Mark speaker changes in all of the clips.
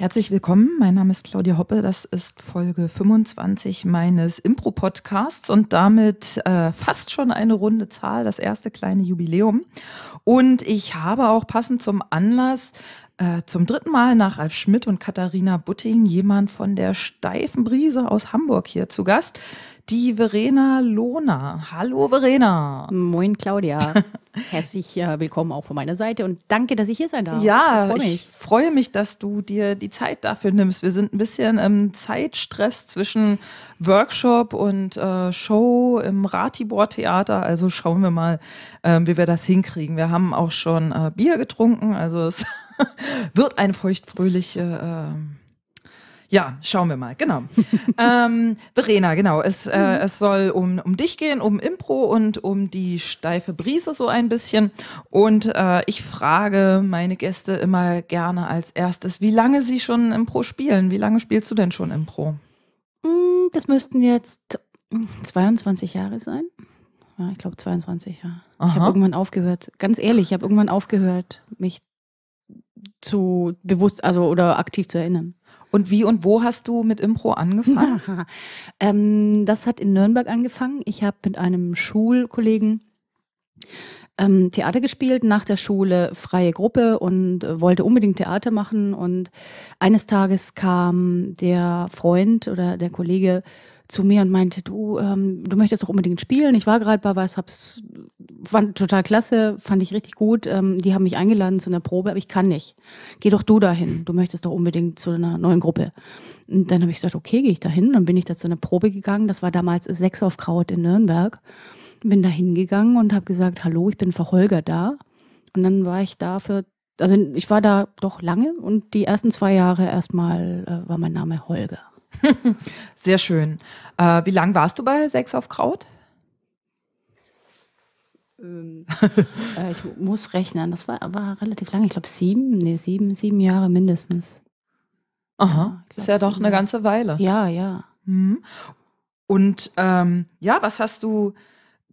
Speaker 1: Herzlich willkommen, mein Name ist Claudia Hoppe, das ist Folge 25 meines Impro-Podcasts und damit äh, fast schon eine runde Zahl, das erste kleine Jubiläum. Und ich habe auch passend zum Anlass äh, zum dritten Mal nach Ralf Schmidt und Katharina Butting jemand von der steifen Brise aus Hamburg hier zu Gast,
Speaker 2: die Verena Lohner. Hallo Verena. Moin Claudia. Herzlich äh, willkommen auch von meiner Seite und danke, dass ich hier sein darf. Ja, ich freue, ich freue mich, dass du
Speaker 1: dir die Zeit dafür nimmst. Wir sind ein bisschen im Zeitstress zwischen Workshop und äh, Show im Ratibor-Theater. Also schauen wir mal, äh, wie wir das hinkriegen. Wir haben auch schon äh, Bier getrunken, also es wird eine feuchtfröhliche äh, ähm, ja, schauen wir mal, genau. ähm, Verena, genau, es, äh, mhm. es soll um, um dich gehen, um Impro und um die steife Brise so ein bisschen. Und äh, ich frage meine Gäste immer gerne als erstes, wie lange sie schon Impro spielen. Wie lange spielst du denn schon Impro?
Speaker 2: Mm, das müssten jetzt 22 Jahre sein. Ja, ich glaube 22 Jahre. Ich habe irgendwann aufgehört, ganz ehrlich, ich habe irgendwann aufgehört, mich zu bewusst, also oder aktiv zu erinnern. Und wie und wo hast du mit Impro angefangen? Ja, ähm, das hat in Nürnberg angefangen. Ich habe mit einem Schulkollegen ähm, Theater gespielt, nach der Schule freie Gruppe und äh, wollte unbedingt Theater machen. Und eines Tages kam der Freund oder der Kollege zu mir und meinte, du, ähm, du möchtest doch unbedingt spielen. Ich war gerade bei was, hab's, fand total klasse, fand ich richtig gut. Ähm, die haben mich eingeladen zu einer Probe, aber ich kann nicht. Geh doch du dahin. Du möchtest doch unbedingt zu einer neuen Gruppe. Und dann habe ich gesagt, okay, gehe ich dahin. Dann bin ich da zu einer Probe gegangen. Das war damals Sechs auf Kraut in Nürnberg. Bin da hingegangen und habe gesagt, hallo, ich bin für Holger da. Und dann war ich da für also ich war da doch lange und die ersten zwei Jahre erstmal äh, war mein Name Holger. Sehr schön. Äh, wie lange warst du bei Sex auf Kraut? Ähm, äh, ich muss rechnen. Das war, war relativ lang. Ich glaube sieben, nee, sieben, sieben Jahre mindestens. Aha, ja, glaub, ist ja doch eine ganze Weile. Ja, ja. Mhm.
Speaker 1: Und ähm, ja, was hast du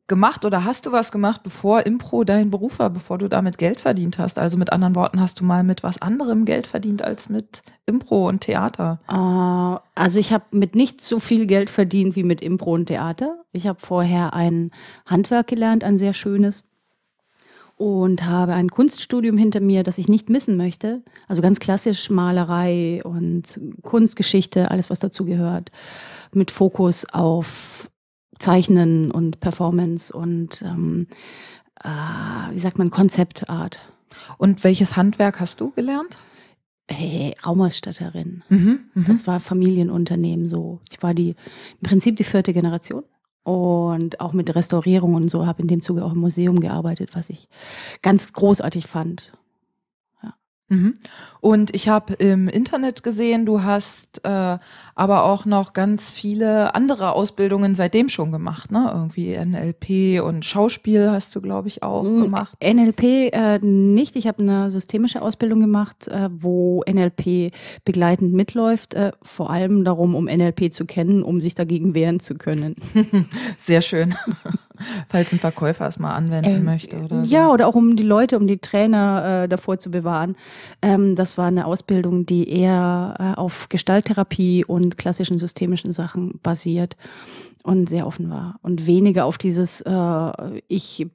Speaker 1: gemacht oder hast du was gemacht, bevor Impro dein Beruf war, bevor du damit Geld verdient hast? Also mit anderen Worten, hast du mal mit was anderem Geld verdient als mit
Speaker 2: Impro und Theater? Uh, also ich habe mit nicht so viel Geld verdient wie mit Impro und Theater. Ich habe vorher ein Handwerk gelernt, ein sehr schönes. Und habe ein Kunststudium hinter mir, das ich nicht missen möchte. Also ganz klassisch Malerei und Kunstgeschichte, alles was dazu gehört. Mit Fokus auf Zeichnen und Performance und ähm, äh, wie sagt man, Konzeptart. Und welches Handwerk hast du gelernt? Hey, Raumerstatterin. Mhm, mh. Das war Familienunternehmen so. Ich war die im Prinzip die vierte Generation und auch mit Restaurierung und so habe in dem Zuge auch im Museum gearbeitet, was ich ganz großartig fand. Mhm. Und ich habe im
Speaker 1: Internet gesehen, du hast äh, aber auch noch ganz viele andere Ausbildungen seitdem schon gemacht, ne? Irgendwie NLP und Schauspiel hast du, glaube ich, auch hm, gemacht.
Speaker 2: NLP äh, nicht. Ich habe eine systemische Ausbildung gemacht, äh, wo NLP begleitend mitläuft. Äh, vor allem darum, um NLP zu kennen, um sich dagegen wehren zu können. Sehr schön falls ein Verkäufer es mal anwenden äh, möchte. Oder ja, so. oder auch um die Leute, um die Trainer äh, davor zu bewahren. Ähm, das war eine Ausbildung, die eher äh, auf Gestalttherapie und klassischen systemischen Sachen basiert und sehr offen war und weniger auf dieses äh, ich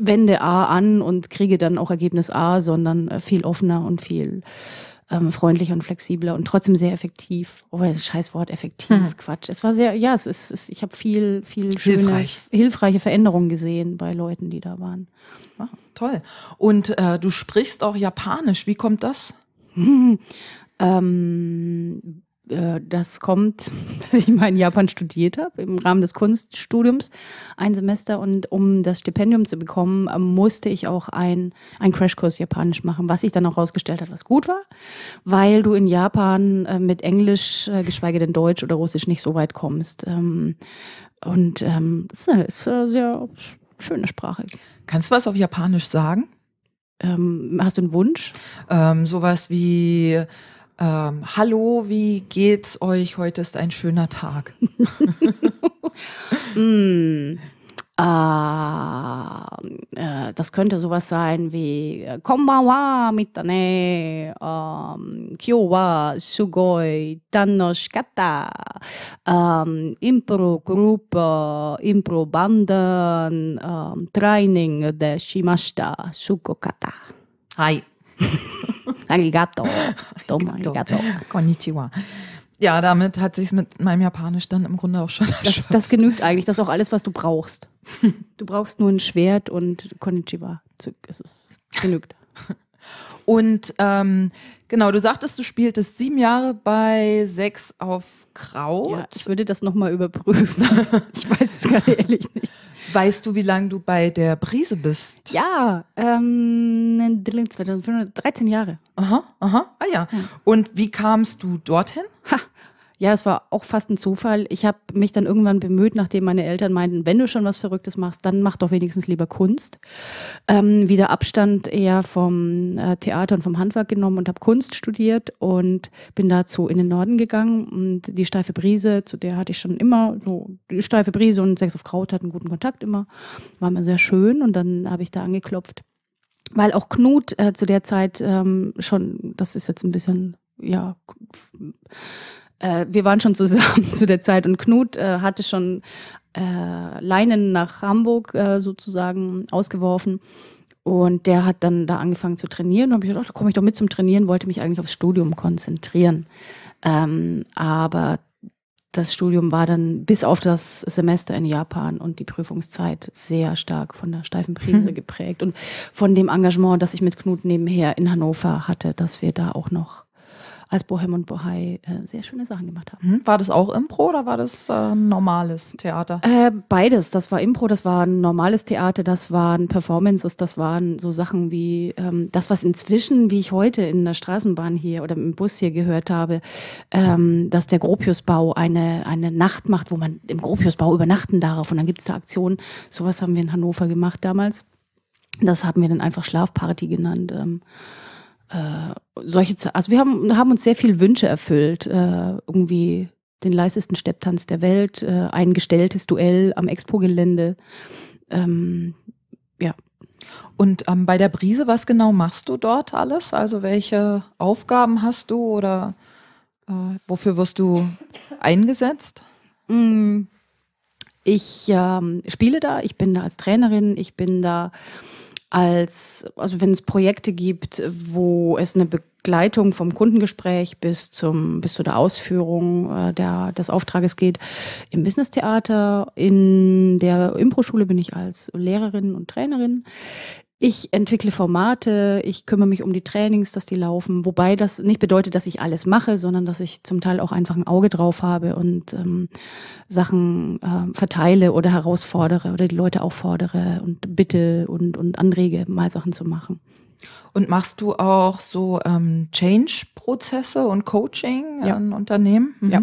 Speaker 2: wende A an und kriege dann auch Ergebnis A, sondern äh, viel offener und viel ähm, freundlicher und flexibler und trotzdem sehr effektiv. Oh, das scheiß Wort effektiv, hm. Quatsch. Es war sehr, ja, es ist, es, ich habe viel, viel schöne, Hilfreich. hilfreiche Veränderungen gesehen bei Leuten, die da waren. Ah,
Speaker 1: toll. Und äh, du sprichst auch Japanisch. Wie kommt das?
Speaker 2: ähm, äh, das kommt, dass ich mal in Japan studiert habe im Rahmen des Kunststudiums ein Semester und um das Stipendium zu bekommen, äh, musste ich auch einen Crashkurs Japanisch machen, was sich dann auch herausgestellt hat, was gut war, weil du in Japan äh, mit Englisch, geschweige denn Deutsch oder Russisch nicht so weit kommst. Ähm, und ähm, es ist eine sehr schöne Sprache. Kannst du was auf Japanisch sagen? Ähm, hast du einen Wunsch? Ähm, sowas wie
Speaker 1: ähm, Hallo, wie geht's euch? Heute ist ein schöner Tag.
Speaker 2: mm. Ah, äh, das könnte sowas sein wie äh, Konbanwa mitane, ähm, Kyo sugoi tanoshikata, ähm, Impro-Gruppe, äh, Impro-Banden, ähm, Training de shimashita, sugokata. Hi. Arigato. Domo arigato. Konnichiwa.
Speaker 1: Ja, damit hat
Speaker 2: sich's mit meinem
Speaker 1: Japanisch dann im Grunde auch schon
Speaker 2: das, das genügt eigentlich. Das ist auch alles, was du brauchst. Du brauchst nur ein Schwert und Konnichiwa. Es ist genügt. Und ähm, genau, du sagtest,
Speaker 1: du spieltest sieben Jahre bei sechs auf Kraut. Ja, ich würde das nochmal überprüfen. ich weiß es gerade ehrlich nicht. Weißt du, wie lange du bei der Brise bist?
Speaker 2: Ja, ähm, 2013 Jahre. Aha, aha, ah ja.
Speaker 1: Und wie kamst du dorthin? Ha,
Speaker 2: ja, es war auch fast ein Zufall. Ich habe mich dann irgendwann bemüht, nachdem meine Eltern meinten, wenn du schon was Verrücktes machst, dann mach doch wenigstens lieber Kunst. Ähm, wieder Abstand eher vom äh, Theater und vom Handwerk genommen und habe Kunst studiert und bin dazu in den Norden gegangen. Und die steife Brise, zu der hatte ich schon immer, so die steife Brise und Sex auf Kraut hatten guten Kontakt immer. War mir sehr schön und dann habe ich da angeklopft. Weil auch Knut äh, zu der Zeit ähm, schon, das ist jetzt ein bisschen ja, äh, wir waren schon zusammen zu der Zeit und Knut äh, hatte schon äh, Leinen nach Hamburg äh, sozusagen ausgeworfen. Und der hat dann da angefangen zu trainieren. Da habe ich gedacht, da komme ich doch mit zum Trainieren, wollte mich eigentlich aufs Studium konzentrieren. Ähm, aber das Studium war dann bis auf das Semester in Japan und die Prüfungszeit sehr stark von der steifen Prise geprägt und von dem Engagement, das ich mit Knut nebenher in Hannover hatte, dass wir da auch noch als Bohem und Bohai äh, sehr schöne Sachen gemacht haben. Hm, war das auch Impro oder war das äh, normales Theater? Äh, beides. Das war Impro, das war ein normales Theater, das waren Performances, das waren so Sachen wie ähm, das, was inzwischen, wie ich heute in der Straßenbahn hier oder im Bus hier gehört habe, ähm, dass der Gropiusbau eine, eine Nacht macht, wo man im Gropiusbau übernachten darf und dann gibt es da Aktionen. Sowas haben wir in Hannover gemacht damals. Das haben wir dann einfach Schlafparty genannt. Ähm, äh, solche, also wir haben, haben uns sehr viele Wünsche erfüllt. Äh, irgendwie den leisesten Stepptanz der Welt, äh, ein gestelltes Duell am Expo-Gelände. Ähm, ja.
Speaker 1: Und ähm, bei der Brise, was genau machst du dort alles? Also welche Aufgaben hast du
Speaker 2: oder äh, wofür wirst du eingesetzt? Mm, ich ähm, spiele da, ich bin da als Trainerin, ich bin da als, also wenn es Projekte gibt, wo es eine Begleitung vom Kundengespräch bis zum, bis zu der Ausführung äh, der, des Auftrages geht. Im Business Theater, in der Impro-Schule bin ich als Lehrerin und Trainerin. Ich entwickle Formate, ich kümmere mich um die Trainings, dass die laufen, wobei das nicht bedeutet, dass ich alles mache, sondern dass ich zum Teil auch einfach ein Auge drauf habe und ähm, Sachen äh, verteile oder herausfordere oder die Leute auffordere und bitte und, und anrege, mal Sachen zu machen.
Speaker 1: Und machst du auch so ähm, Change-Prozesse und Coaching ja. an Unternehmen? Mhm. Ja.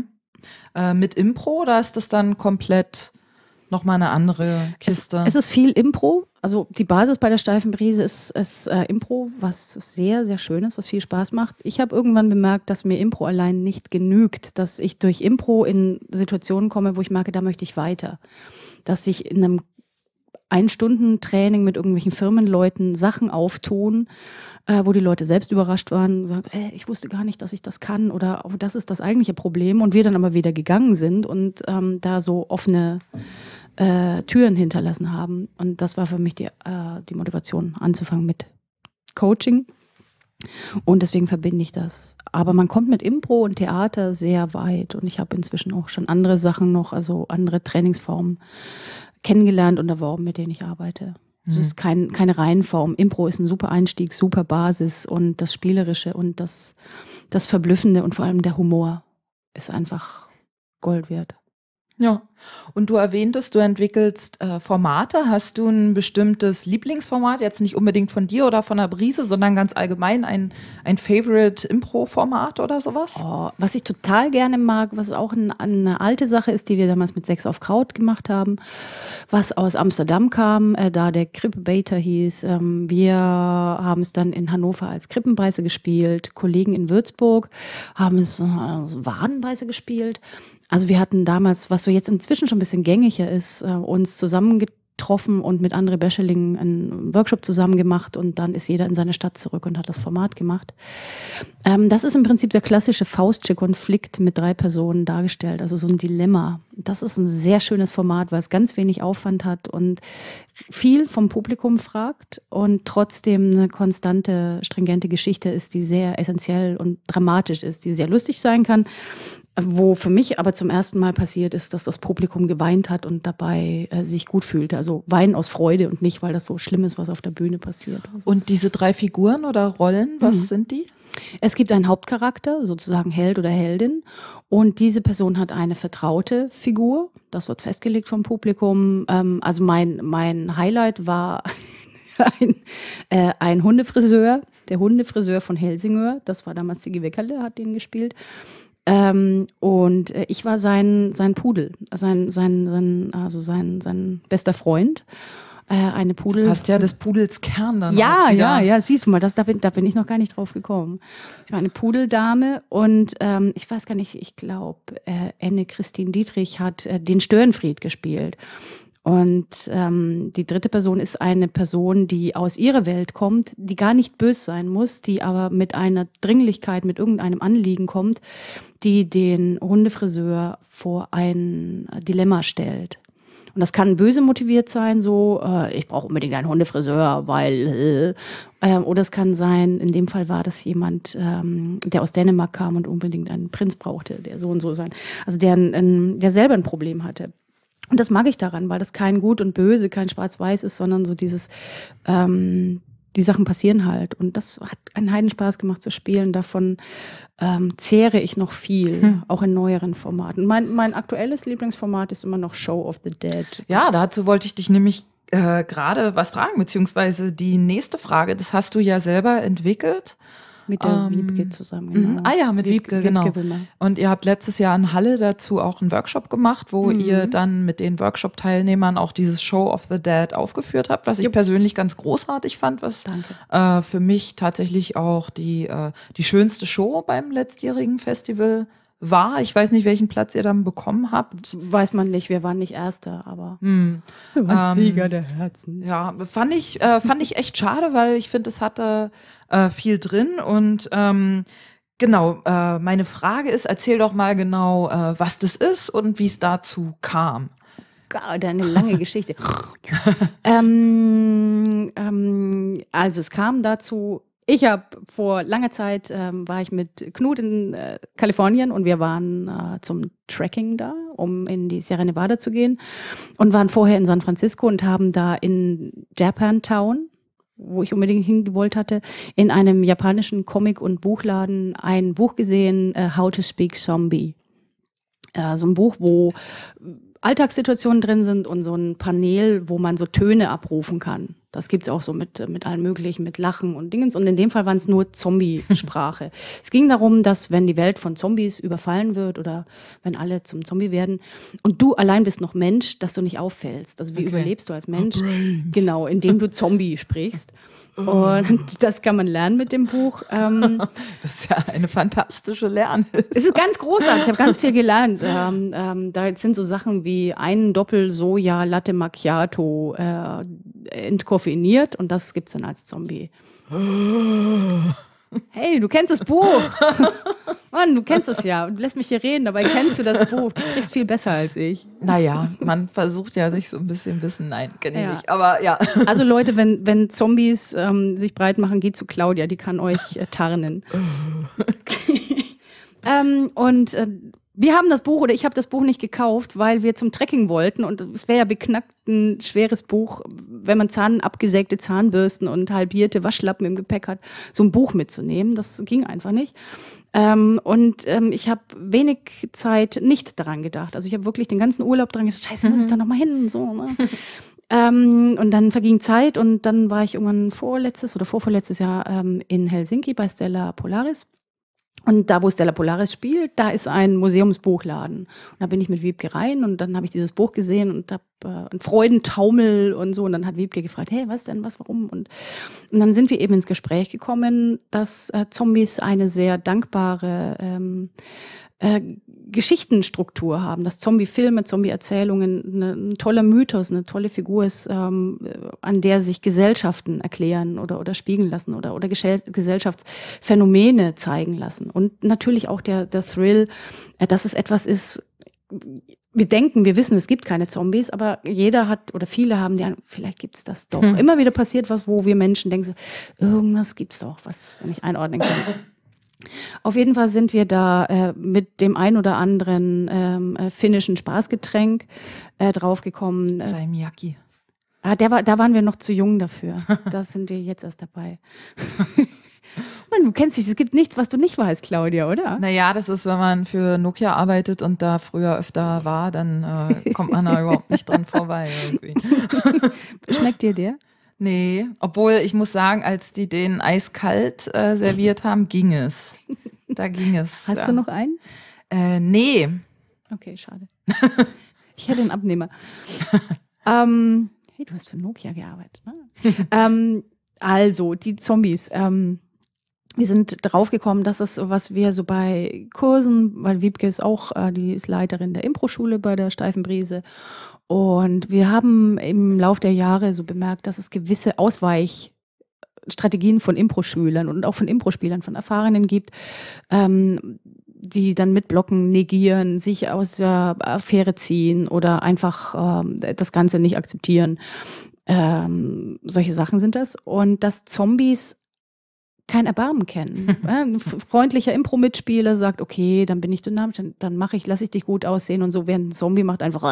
Speaker 1: Äh, mit Impro oder ist das dann komplett nochmal eine andere Kiste? Es, es
Speaker 2: ist viel Impro also die Basis bei der steifen Brise ist, ist äh, Impro, was sehr, sehr schön ist, was viel Spaß macht. Ich habe irgendwann bemerkt, dass mir Impro allein nicht genügt, dass ich durch Impro in Situationen komme, wo ich merke, da möchte ich weiter. Dass sich in einem ein-Stunden-Training mit irgendwelchen Firmenleuten Sachen auftun, äh, wo die Leute selbst überrascht waren und sagen, äh, ich wusste gar nicht, dass ich das kann oder oh, das ist das eigentliche Problem und wir dann aber wieder gegangen sind und ähm, da so offene äh, Türen hinterlassen haben. Und das war für mich die, äh, die Motivation, anzufangen mit Coaching. Und deswegen verbinde ich das. Aber man kommt mit Impro und Theater sehr weit. Und ich habe inzwischen auch schon andere Sachen noch, also andere Trainingsformen kennengelernt und erworben, mit denen ich arbeite. Mhm. Es ist kein, keine Reihenform. Impro ist ein super Einstieg, super Basis und das Spielerische und das, das Verblüffende und vor allem der Humor ist einfach Gold wert.
Speaker 1: Ja, und du erwähntest, du entwickelst äh, Formate. Hast du ein bestimmtes Lieblingsformat, jetzt nicht unbedingt von dir oder von der Brise, sondern ganz allgemein ein, ein Favorite-Impro-Format
Speaker 2: oder sowas? Oh, was ich total gerne mag, was auch ein, eine alte Sache ist, die wir damals mit Sex auf Kraut gemacht haben, was aus Amsterdam kam, äh, da der Krippenbater hieß. Ähm, wir haben es dann in Hannover als Krippenbeiße gespielt, Kollegen in Würzburg haben es äh, als äh, Wadenpreise gespielt also wir hatten damals, was so jetzt inzwischen schon ein bisschen gängiger ist, äh, uns zusammengetroffen und mit André Bescheling einen Workshop zusammen gemacht und dann ist jeder in seine Stadt zurück und hat das Format gemacht. Ähm, das ist im Prinzip der klassische Faustsche Konflikt mit drei Personen dargestellt, also so ein Dilemma. Das ist ein sehr schönes Format, weil es ganz wenig Aufwand hat und viel vom Publikum fragt und trotzdem eine konstante, stringente Geschichte ist, die sehr essentiell und dramatisch ist, die sehr lustig sein kann, wo für mich aber zum ersten Mal passiert ist, dass das Publikum geweint hat und dabei äh, sich gut fühlte. Also weinen aus Freude und nicht, weil das so schlimm ist, was auf der Bühne passiert. Also. Und diese drei Figuren oder Rollen, was mhm. sind die? Es gibt einen Hauptcharakter, sozusagen Held oder Heldin, und diese Person hat eine vertraute Figur. Das wird festgelegt vom Publikum. Ähm, also mein, mein Highlight war ein, äh, ein Hundefriseur, der Hundefriseur von Helsingör. Das war damals Sigi Weckerle, hat den gespielt. Ähm, und äh, ich war sein, sein Pudel, sein, sein, sein, also sein, sein bester Freund äh, eine Pudel. Hast ja des Pudels Kern dann. Ja, ja, ja, siehst du mal, das, da, bin, da bin ich noch gar nicht drauf gekommen. Ich war eine Pudeldame und ähm, ich weiß gar nicht, ich glaube, äh, Anne Christine Dietrich hat äh, den Störenfried gespielt. Und ähm, die dritte Person ist eine Person, die aus ihrer Welt kommt, die gar nicht böse sein muss, die aber mit einer Dringlichkeit, mit irgendeinem Anliegen kommt, die den Hundefriseur vor ein Dilemma stellt. Und das kann böse motiviert sein, so äh, ich brauche unbedingt einen Hundefriseur, weil äh, ähm, oder es kann sein, in dem Fall war das jemand, ähm, der aus Dänemark kam und unbedingt einen Prinz brauchte, der so und so sein, also der, ein, der selber ein Problem hatte. Und das mag ich daran, weil das kein Gut und Böse, kein Schwarz-Weiß ist, sondern so dieses, ähm, die Sachen passieren halt. Und das hat einen Heidenspaß gemacht zu spielen. Davon ähm, zehre ich noch viel, hm. auch in neueren Formaten. Mein, mein aktuelles Lieblingsformat ist immer noch Show of the Dead. Ja, dazu wollte ich dich nämlich
Speaker 1: äh, gerade was fragen, beziehungsweise die nächste Frage, das hast du ja selber entwickelt. Mit der ähm, Wiebke zusammen. Mhm. Genau. Ah ja, mit Wiebke, Wiebke genau. Wiebke und ihr habt letztes Jahr in Halle dazu auch einen Workshop gemacht, wo mhm. ihr dann mit den Workshop-Teilnehmern auch dieses Show of the Dead aufgeführt habt, was ich persönlich ganz großartig fand, was äh, für mich tatsächlich auch die, äh, die schönste Show beim letztjährigen Festival war war. Ich weiß nicht, welchen Platz ihr dann bekommen habt. Weiß man nicht, wir waren
Speaker 2: nicht Erster, aber hm. wir waren ähm, Sieger der
Speaker 1: Herzen. Ja, fand ich, äh, fand ich echt schade, weil ich finde, es hatte äh, viel drin und ähm, Genau, äh, meine Frage ist, erzähl doch mal genau, äh, was das ist und wie es dazu kam.
Speaker 2: Gott, eine lange Geschichte. ähm, ähm, also es kam dazu, ich habe vor langer Zeit, ähm, war ich mit Knut in äh, Kalifornien und wir waren äh, zum Trekking da, um in die Sierra Nevada zu gehen und waren vorher in San Francisco und haben da in Japantown, wo ich unbedingt hingewollt hatte, in einem japanischen Comic- und Buchladen ein Buch gesehen, äh, How to Speak Zombie. Äh, so ein Buch, wo Alltagssituationen drin sind und so ein Panel, wo man so Töne abrufen kann. Das gibt es auch so mit, mit allen möglichen, mit Lachen und Dingens. Und in dem Fall waren es nur Zombie-Sprache. es ging darum, dass wenn die Welt von Zombies überfallen wird oder wenn alle zum Zombie werden und du allein bist noch Mensch, dass du nicht auffällst. Also wie okay. überlebst du als Mensch? Genau, indem du Zombie sprichst. Und oh. das kann man lernen mit dem Buch. Ähm, das ist ja eine fantastische Lernhilfe. Es ist ganz großartig. Ich habe ganz viel gelernt. Ähm, ähm, da sind so Sachen wie ein Doppel-Soja Latte Macchiato äh, entkoffeiniert und das gibt es dann als Zombie. Hey, du kennst das Buch. Mann, du kennst es ja. Du lässt mich hier reden, dabei kennst du das Buch. Du kriegst viel besser als ich. Naja, man versucht ja, sich so ein bisschen Wissen, nein, kenne ich ja. nicht. Aber ja. Also Leute, wenn, wenn Zombies ähm, sich breit machen, geht zu Claudia, die kann euch äh, tarnen. ähm, und äh, wir haben das Buch oder ich habe das Buch nicht gekauft, weil wir zum Trekking wollten und es wäre ja beknackt ein schweres Buch, wenn man Zahn, abgesägte Zahnbürsten und halbierte Waschlappen im Gepäck hat, so ein Buch mitzunehmen. Das ging einfach nicht. Ähm, und ähm, ich habe wenig Zeit nicht daran gedacht. Also ich habe wirklich den ganzen Urlaub dran gedacht, scheiße, muss ich mhm. da nochmal hin und so. Ne? Ähm, und dann verging Zeit und dann war ich irgendwann vorletztes oder vorvorletztes Jahr ähm, in Helsinki bei Stella Polaris. Und da, wo Stella Polaris spielt, da ist ein Museumsbuchladen. Und da bin ich mit Wiebke rein und dann habe ich dieses Buch gesehen und habe äh, einen Freudentaumel und so. Und dann hat Wiebke gefragt, hey, was denn, was, warum? Und, und dann sind wir eben ins Gespräch gekommen, dass äh, Zombies eine sehr dankbare ähm, äh, Geschichtenstruktur haben, dass Zombie-Filme, Zombie-Erzählungen ne, ein toller Mythos, eine tolle Figur ist, ähm, äh, an der sich Gesellschaften erklären oder, oder spiegeln lassen oder, oder Gesellschaftsphänomene zeigen lassen. Und natürlich auch der, der Thrill, äh, dass es etwas ist, wir denken, wir wissen, es gibt keine Zombies, aber jeder hat oder viele haben die Ahnung, vielleicht gibt es das doch. Hm. Immer wieder passiert was, wo wir Menschen denken, irgendwas gibt es doch, was wir nicht einordnen können. Auf jeden Fall sind wir da äh, mit dem ein oder anderen ähm, äh, finnischen Spaßgetränk äh, draufgekommen. Äh, Saimiaki. Ah, der war, da waren wir noch zu jung dafür. Das sind wir jetzt erst dabei. Mann, du kennst dich, es gibt nichts, was du nicht weißt, Claudia, oder?
Speaker 1: Naja, das ist, wenn man für Nokia arbeitet und da früher öfter war, dann äh, kommt man da überhaupt nicht dran vorbei. Schmeckt dir der? Nee, obwohl ich muss sagen, als die den eiskalt äh, serviert haben, ging es. Da ging es.
Speaker 2: Hast ja. du noch einen? Äh, nee. Okay, schade. ich hätte einen Abnehmer. ähm, hey, du hast für Nokia gearbeitet. Ne? ähm, also, die Zombies. Ähm, wir sind draufgekommen, dass das, was wir so also bei Kursen, weil Wiebke ist auch, äh, die ist Leiterin der Impro-Schule bei der Steifenbrise. Und wir haben im Laufe der Jahre so bemerkt, dass es gewisse Ausweich- Strategien von Impro-Schülern und auch von Impro-Spielern, von Erfahrenen gibt, ähm, die dann mitblocken, negieren, sich aus der Affäre ziehen oder einfach ähm, das Ganze nicht akzeptieren. Ähm, solche Sachen sind das. Und dass Zombies kein Erbarmen kennen. ein freundlicher Impro-Mitspieler sagt, okay, dann bin ich dynamisch, dann, dann mache ich, lasse ich dich gut aussehen und so, während ein Zombie macht einfach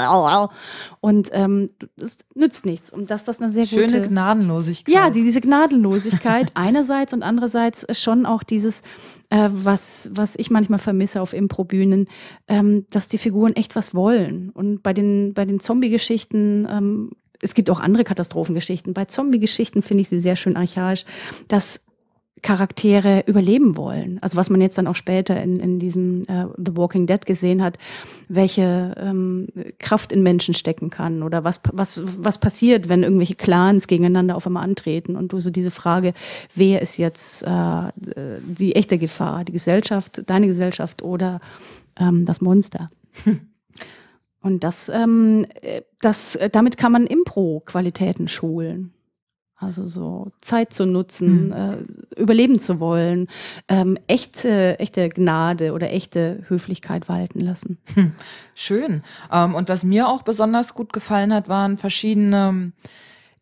Speaker 2: und ähm, das nützt nichts. Und dass das eine sehr Schöne gute... Schöne Gnadenlosigkeit. Ja, die, diese Gnadenlosigkeit einerseits und andererseits schon auch dieses, äh, was, was ich manchmal vermisse auf Improbühnen, ähm, dass die Figuren echt was wollen. Und bei den, bei den Zombie-Geschichten ähm, es gibt auch andere Katastrophengeschichten. Bei Zombie-Geschichten finde ich sie sehr schön archaisch, dass Charaktere überleben wollen. Also was man jetzt dann auch später in, in diesem äh, The Walking Dead gesehen hat, welche ähm, Kraft in Menschen stecken kann oder was, was, was passiert, wenn irgendwelche Clans gegeneinander auf einmal antreten und du so diese Frage, wer ist jetzt äh, die echte Gefahr, die Gesellschaft, deine Gesellschaft oder ähm, das Monster? und das, ähm, äh, das, äh, damit kann man Impro-Qualitäten schulen. Also so Zeit zu nutzen, mhm. äh, überleben zu wollen, ähm, echte, echte Gnade oder echte Höflichkeit walten lassen. Hm, schön.
Speaker 1: Ähm, und was mir auch besonders gut gefallen hat, waren verschiedene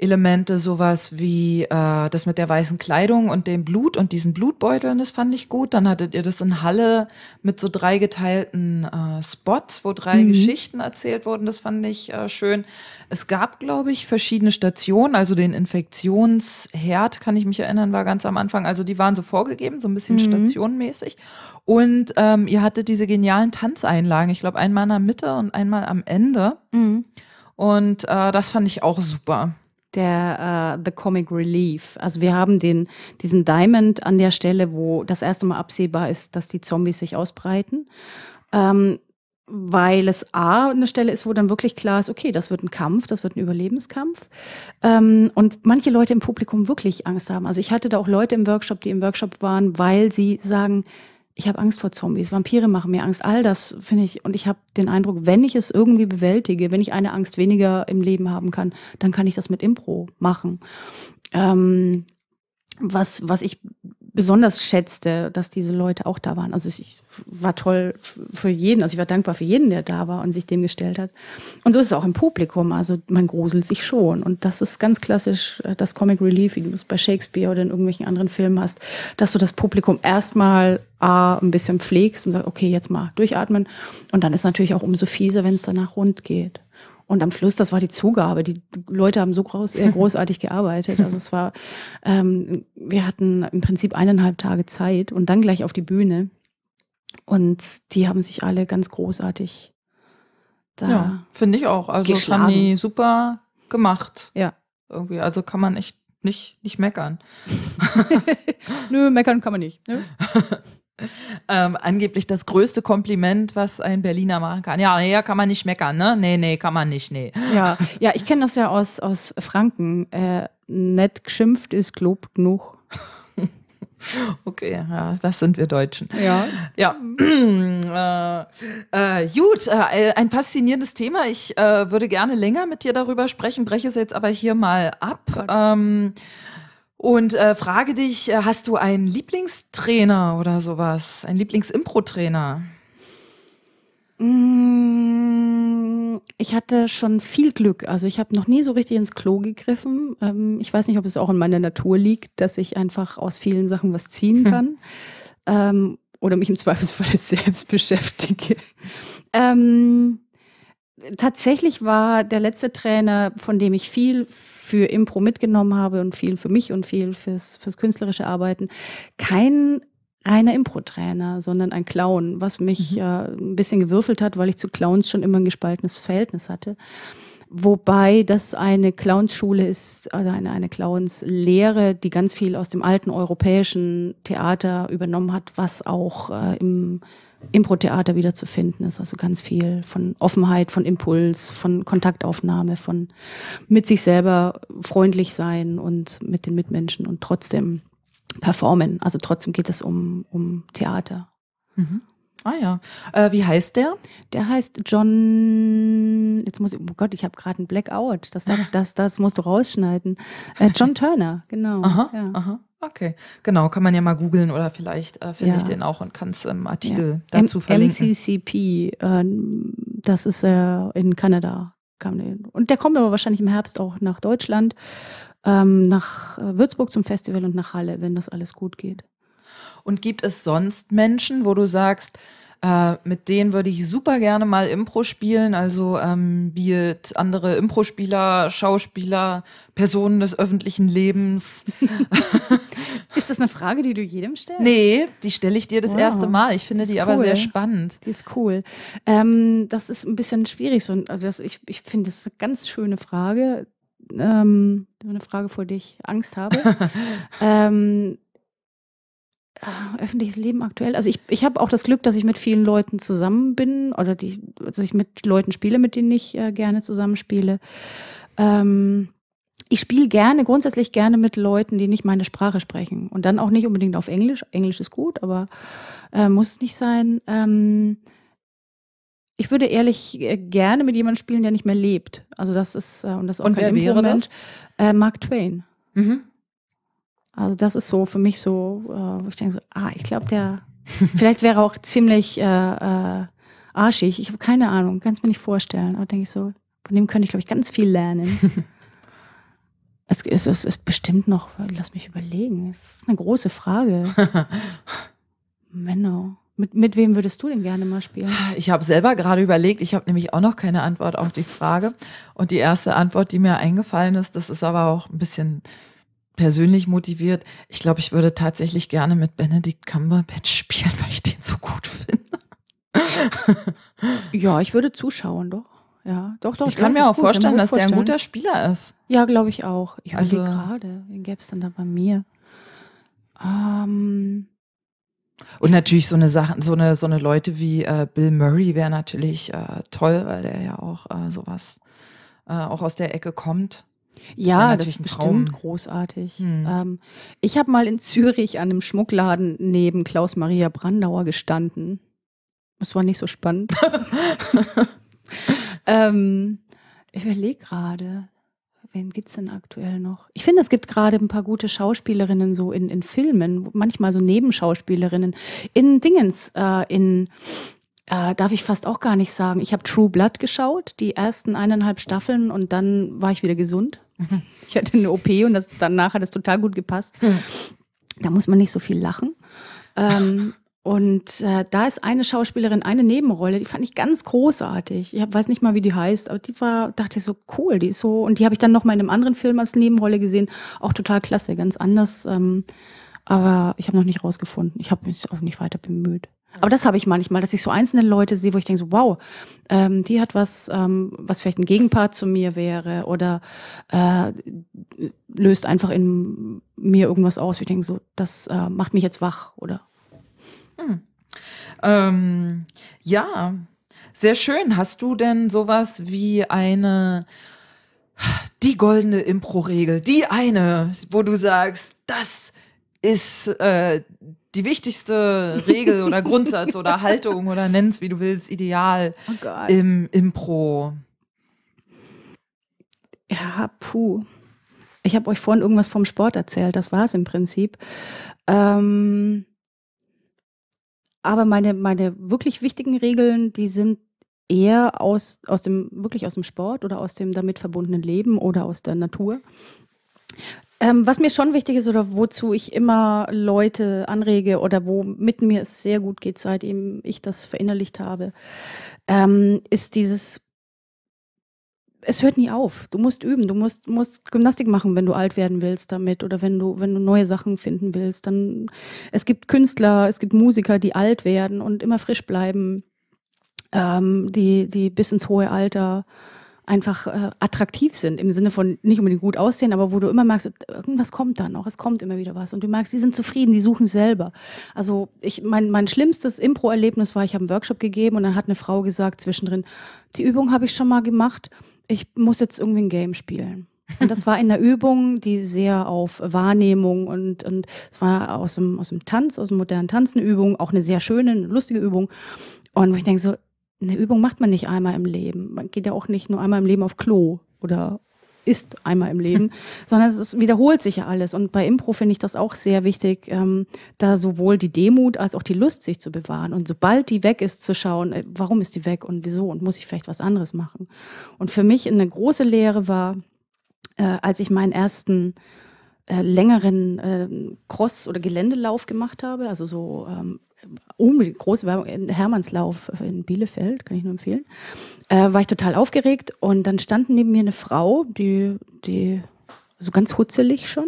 Speaker 1: Elemente, sowas wie äh, das mit der weißen Kleidung und dem Blut und diesen Blutbeuteln, das fand ich gut. Dann hattet ihr das in Halle mit so drei geteilten äh, Spots, wo drei mhm. Geschichten erzählt wurden, das fand ich äh, schön. Es gab, glaube ich, verschiedene Stationen, also den Infektionsherd, kann ich mich erinnern, war ganz am Anfang. Also die waren so vorgegeben, so ein bisschen mhm. stationmäßig. Und ähm, ihr hattet diese genialen Tanzeinlagen, ich glaube einmal in der Mitte und einmal am Ende. Mhm. Und äh, das fand ich auch super
Speaker 2: der uh, The Comic Relief. Also wir haben den, diesen Diamond an der Stelle, wo das erste Mal absehbar ist, dass die Zombies sich ausbreiten. Ähm, weil es A, eine Stelle ist, wo dann wirklich klar ist, okay, das wird ein Kampf, das wird ein Überlebenskampf. Ähm, und manche Leute im Publikum wirklich Angst haben. Also ich hatte da auch Leute im Workshop, die im Workshop waren, weil sie sagen, ich habe Angst vor Zombies, Vampire machen mir Angst, all das finde ich. Und ich habe den Eindruck, wenn ich es irgendwie bewältige, wenn ich eine Angst weniger im Leben haben kann, dann kann ich das mit Impro machen. Ähm, was, was ich besonders schätzte, dass diese Leute auch da waren. Also ich war toll für jeden, also ich war dankbar für jeden, der da war und sich dem gestellt hat. Und so ist es auch im Publikum, also man gruselt sich schon. Und das ist ganz klassisch äh, das Comic Relief, wie du es bei Shakespeare oder in irgendwelchen anderen Filmen hast, dass du das Publikum erstmal A, ein bisschen pflegst und sagst, okay, jetzt mal durchatmen. Und dann ist es natürlich auch umso fieser, wenn es danach rund geht. Und am Schluss, das war die Zugabe. Die Leute haben so groß, äh, großartig gearbeitet. Also es war, ähm, wir hatten im Prinzip eineinhalb Tage Zeit und dann gleich auf die Bühne. Und die haben sich alle ganz großartig da. Ja,
Speaker 1: finde ich auch. Also geschlagen. haben die super gemacht. Ja. Irgendwie. Also kann man echt nicht, nicht meckern. Nö, meckern kann man nicht. Ne? ähm, angeblich das größte Kompliment, was ein Berliner machen kann. Ja, ja, kann man nicht meckern, ne? Nee, nee, kann man nicht, nee. Ja,
Speaker 2: ja ich kenne das ja aus, aus Franken. Äh, nett geschimpft ist Lob genug. Okay, ja, das sind wir Deutschen. Ja.
Speaker 1: Ja. Äh, äh, gut, äh, ein faszinierendes Thema. Ich äh, würde gerne länger mit dir darüber sprechen, breche es jetzt aber hier mal ab. Ähm, und äh, frage dich, äh, hast du einen Lieblingstrainer oder sowas? Einen Lieblingsimpro-Trainer?
Speaker 2: Mm, ich hatte schon viel Glück. Also ich habe noch nie so richtig ins Klo gegriffen. Ähm, ich weiß nicht, ob es auch in meiner Natur liegt, dass ich einfach aus vielen Sachen was ziehen kann. ähm, oder mich im Zweifelsfall selbst beschäftige. Ähm, tatsächlich war der letzte Trainer, von dem ich viel für Impro mitgenommen habe und viel für mich und viel fürs, fürs künstlerische Arbeiten, kein reiner Impro-Trainer, sondern ein Clown, was mich mhm. äh, ein bisschen gewürfelt hat, weil ich zu Clowns schon immer ein gespaltenes Verhältnis hatte. Wobei das eine Clownsschule ist, also eine, eine Clownslehre, die ganz viel aus dem alten europäischen Theater übernommen hat, was auch äh, im Impro-Theater wiederzufinden. zu ist. Also ganz viel von Offenheit, von Impuls, von Kontaktaufnahme, von mit sich selber freundlich sein und mit den Mitmenschen und trotzdem performen. Also trotzdem geht es um, um Theater. Mhm. Ah ja. Äh, wie heißt der? Der heißt John. Jetzt muss ich, oh Gott, ich habe gerade einen Blackout. Das, das, das musst du rausschneiden. Äh, John Turner, genau. Aha,
Speaker 1: ja. aha. Okay, genau, kann man ja mal googeln oder vielleicht äh, finde ja. ich den auch und kann es im ähm, Artikel ja. dazu verlinken.
Speaker 2: MCCP, äh, das ist äh, in Kanada. Kam der, und der kommt aber wahrscheinlich im Herbst auch nach Deutschland, ähm, nach äh, Würzburg zum Festival und nach Halle, wenn das alles gut geht.
Speaker 1: Und gibt es sonst Menschen, wo du sagst, äh, mit denen würde ich super gerne mal Impro spielen, also ähm, Beat, andere Impro-Spieler, Schauspieler, Personen des öffentlichen Lebens.
Speaker 2: Ist das eine Frage, die du jedem stellst? Nee, die stelle ich dir das wow. erste Mal. Ich finde die, die cool. aber sehr spannend. Die ist cool. Ähm, das ist ein bisschen schwierig. So, also das, ich ich finde, das ist eine ganz schöne Frage. Ähm, eine Frage, vor der ich Angst habe. ähm, äh, öffentliches Leben aktuell. Also ich, ich habe auch das Glück, dass ich mit vielen Leuten zusammen bin oder die, dass ich mit Leuten spiele, mit denen ich äh, gerne zusammenspiele. Ähm, ich spiele gerne, grundsätzlich gerne mit Leuten, die nicht meine Sprache sprechen. Und dann auch nicht unbedingt auf Englisch. Englisch ist gut, aber äh, muss es nicht sein. Ähm, ich würde ehrlich äh, gerne mit jemandem spielen, der nicht mehr lebt. Also das ist, äh, und das ist auch und kein wer wäre das? Äh, Mark Twain. Mhm. Also das ist so für mich so, äh, wo ich denke so, ah, ich glaube, der, vielleicht wäre auch ziemlich äh, arschig. Ich habe keine Ahnung, kann es mir nicht vorstellen. Aber denke ich so, von dem könnte ich, glaube ich, ganz viel lernen. Es, es, es ist bestimmt noch, lass mich überlegen, es ist eine große Frage. Menno. Mit, mit wem würdest du denn gerne mal spielen?
Speaker 1: Ich habe selber gerade überlegt, ich habe nämlich auch noch keine Antwort auf die Frage. Und die erste Antwort, die mir eingefallen ist, das ist aber auch ein bisschen persönlich motiviert. Ich glaube, ich würde tatsächlich gerne mit Benedikt Cumberbatch spielen, weil ich den so gut finde.
Speaker 2: ja, ich würde zuschauen, doch ja. Doch, doch. Ich kann mir auch gut, vorstellen, dass vorstellen. der ein guter Spieler ist. Ja, glaube ich auch. Ich also gerade, wen gäbe es denn da bei mir? Ähm,
Speaker 1: und natürlich so eine Sache, so eine, so eine Leute wie äh, Bill Murray wäre natürlich äh, toll, weil der ja auch äh, sowas
Speaker 2: äh, auch aus der Ecke kommt. Das ja, das ist bestimmt Traum. großartig. Hm. Ähm, ich habe mal in Zürich an einem Schmuckladen neben Klaus-Maria Brandauer gestanden. Das war nicht so spannend. Ähm, ich überlege gerade, wen gibt es denn aktuell noch? Ich finde, es gibt gerade ein paar gute Schauspielerinnen so in, in Filmen, manchmal so Nebenschauspielerinnen. In Dingens, äh, in äh, darf ich fast auch gar nicht sagen. Ich habe True Blood geschaut, die ersten eineinhalb Staffeln und dann war ich wieder gesund. Ich hatte eine OP und das, danach hat es total gut gepasst. Da muss man nicht so viel lachen. Ähm, und äh, da ist eine Schauspielerin, eine Nebenrolle, die fand ich ganz großartig. Ich hab, weiß nicht mal, wie die heißt, aber die war, dachte ich so, cool, die ist so. Und die habe ich dann nochmal in einem anderen Film als Nebenrolle gesehen. Auch total klasse, ganz anders. Ähm, aber ich habe noch nicht rausgefunden. Ich habe mich auch nicht weiter bemüht. Aber das habe ich manchmal, dass ich so einzelne Leute sehe, wo ich denke so, wow, ähm, die hat was, ähm, was vielleicht ein Gegenpart zu mir wäre oder äh, löst einfach in mir irgendwas aus. Ich denke so, das äh, macht mich jetzt wach oder hm.
Speaker 1: Ähm, ja, sehr schön. Hast du denn sowas wie eine die goldene Impro-Regel, die eine, wo du sagst, das ist äh, die wichtigste Regel oder Grundsatz oder Haltung oder nenn's wie du willst, ideal oh im Impro.
Speaker 2: Ja, puh. Ich habe euch vorhin irgendwas vom Sport erzählt, das war es im Prinzip. Ähm, aber meine, meine wirklich wichtigen Regeln, die sind eher aus, aus dem, wirklich aus dem Sport oder aus dem damit verbundenen Leben oder aus der Natur. Ähm, was mir schon wichtig ist oder wozu ich immer Leute anrege oder wo mit mir es sehr gut geht, seitdem ich das verinnerlicht habe, ähm, ist dieses es hört nie auf. Du musst üben, du musst, musst Gymnastik machen, wenn du alt werden willst damit oder wenn du, wenn du neue Sachen finden willst. Dann, es gibt Künstler, es gibt Musiker, die alt werden und immer frisch bleiben, ähm, die, die bis ins hohe Alter einfach äh, attraktiv sind, im Sinne von nicht unbedingt gut aussehen, aber wo du immer merkst, irgendwas kommt dann noch, es kommt immer wieder was. Und du merkst, die sind zufrieden, die suchen es selber. Also ich, mein, mein schlimmstes Impro-Erlebnis war, ich habe einen Workshop gegeben und dann hat eine Frau gesagt zwischendrin, die Übung habe ich schon mal gemacht ich muss jetzt irgendwie ein Game spielen. Und das war in der Übung, die sehr auf Wahrnehmung und, und es war aus dem, aus dem Tanz, aus dem modernen Tanzenübung, auch eine sehr schöne, lustige Übung. Und wo ich denke so, eine Übung macht man nicht einmal im Leben. Man geht ja auch nicht nur einmal im Leben auf Klo oder ist einmal im Leben, sondern es ist, wiederholt sich ja alles. Und bei Impro finde ich das auch sehr wichtig, ähm, da sowohl die Demut als auch die Lust sich zu bewahren. Und sobald die weg ist, zu schauen, äh, warum ist die weg und wieso und muss ich vielleicht was anderes machen. Und für mich eine große Lehre war, äh, als ich meinen ersten äh, längeren ähm, Cross- oder Geländelauf gemacht habe, also so ähm, unbedingt große Werbung, äh, Hermannslauf in Bielefeld, kann ich nur empfehlen äh, war ich total aufgeregt und dann stand neben mir eine Frau, die, die so ganz hutzelig schon.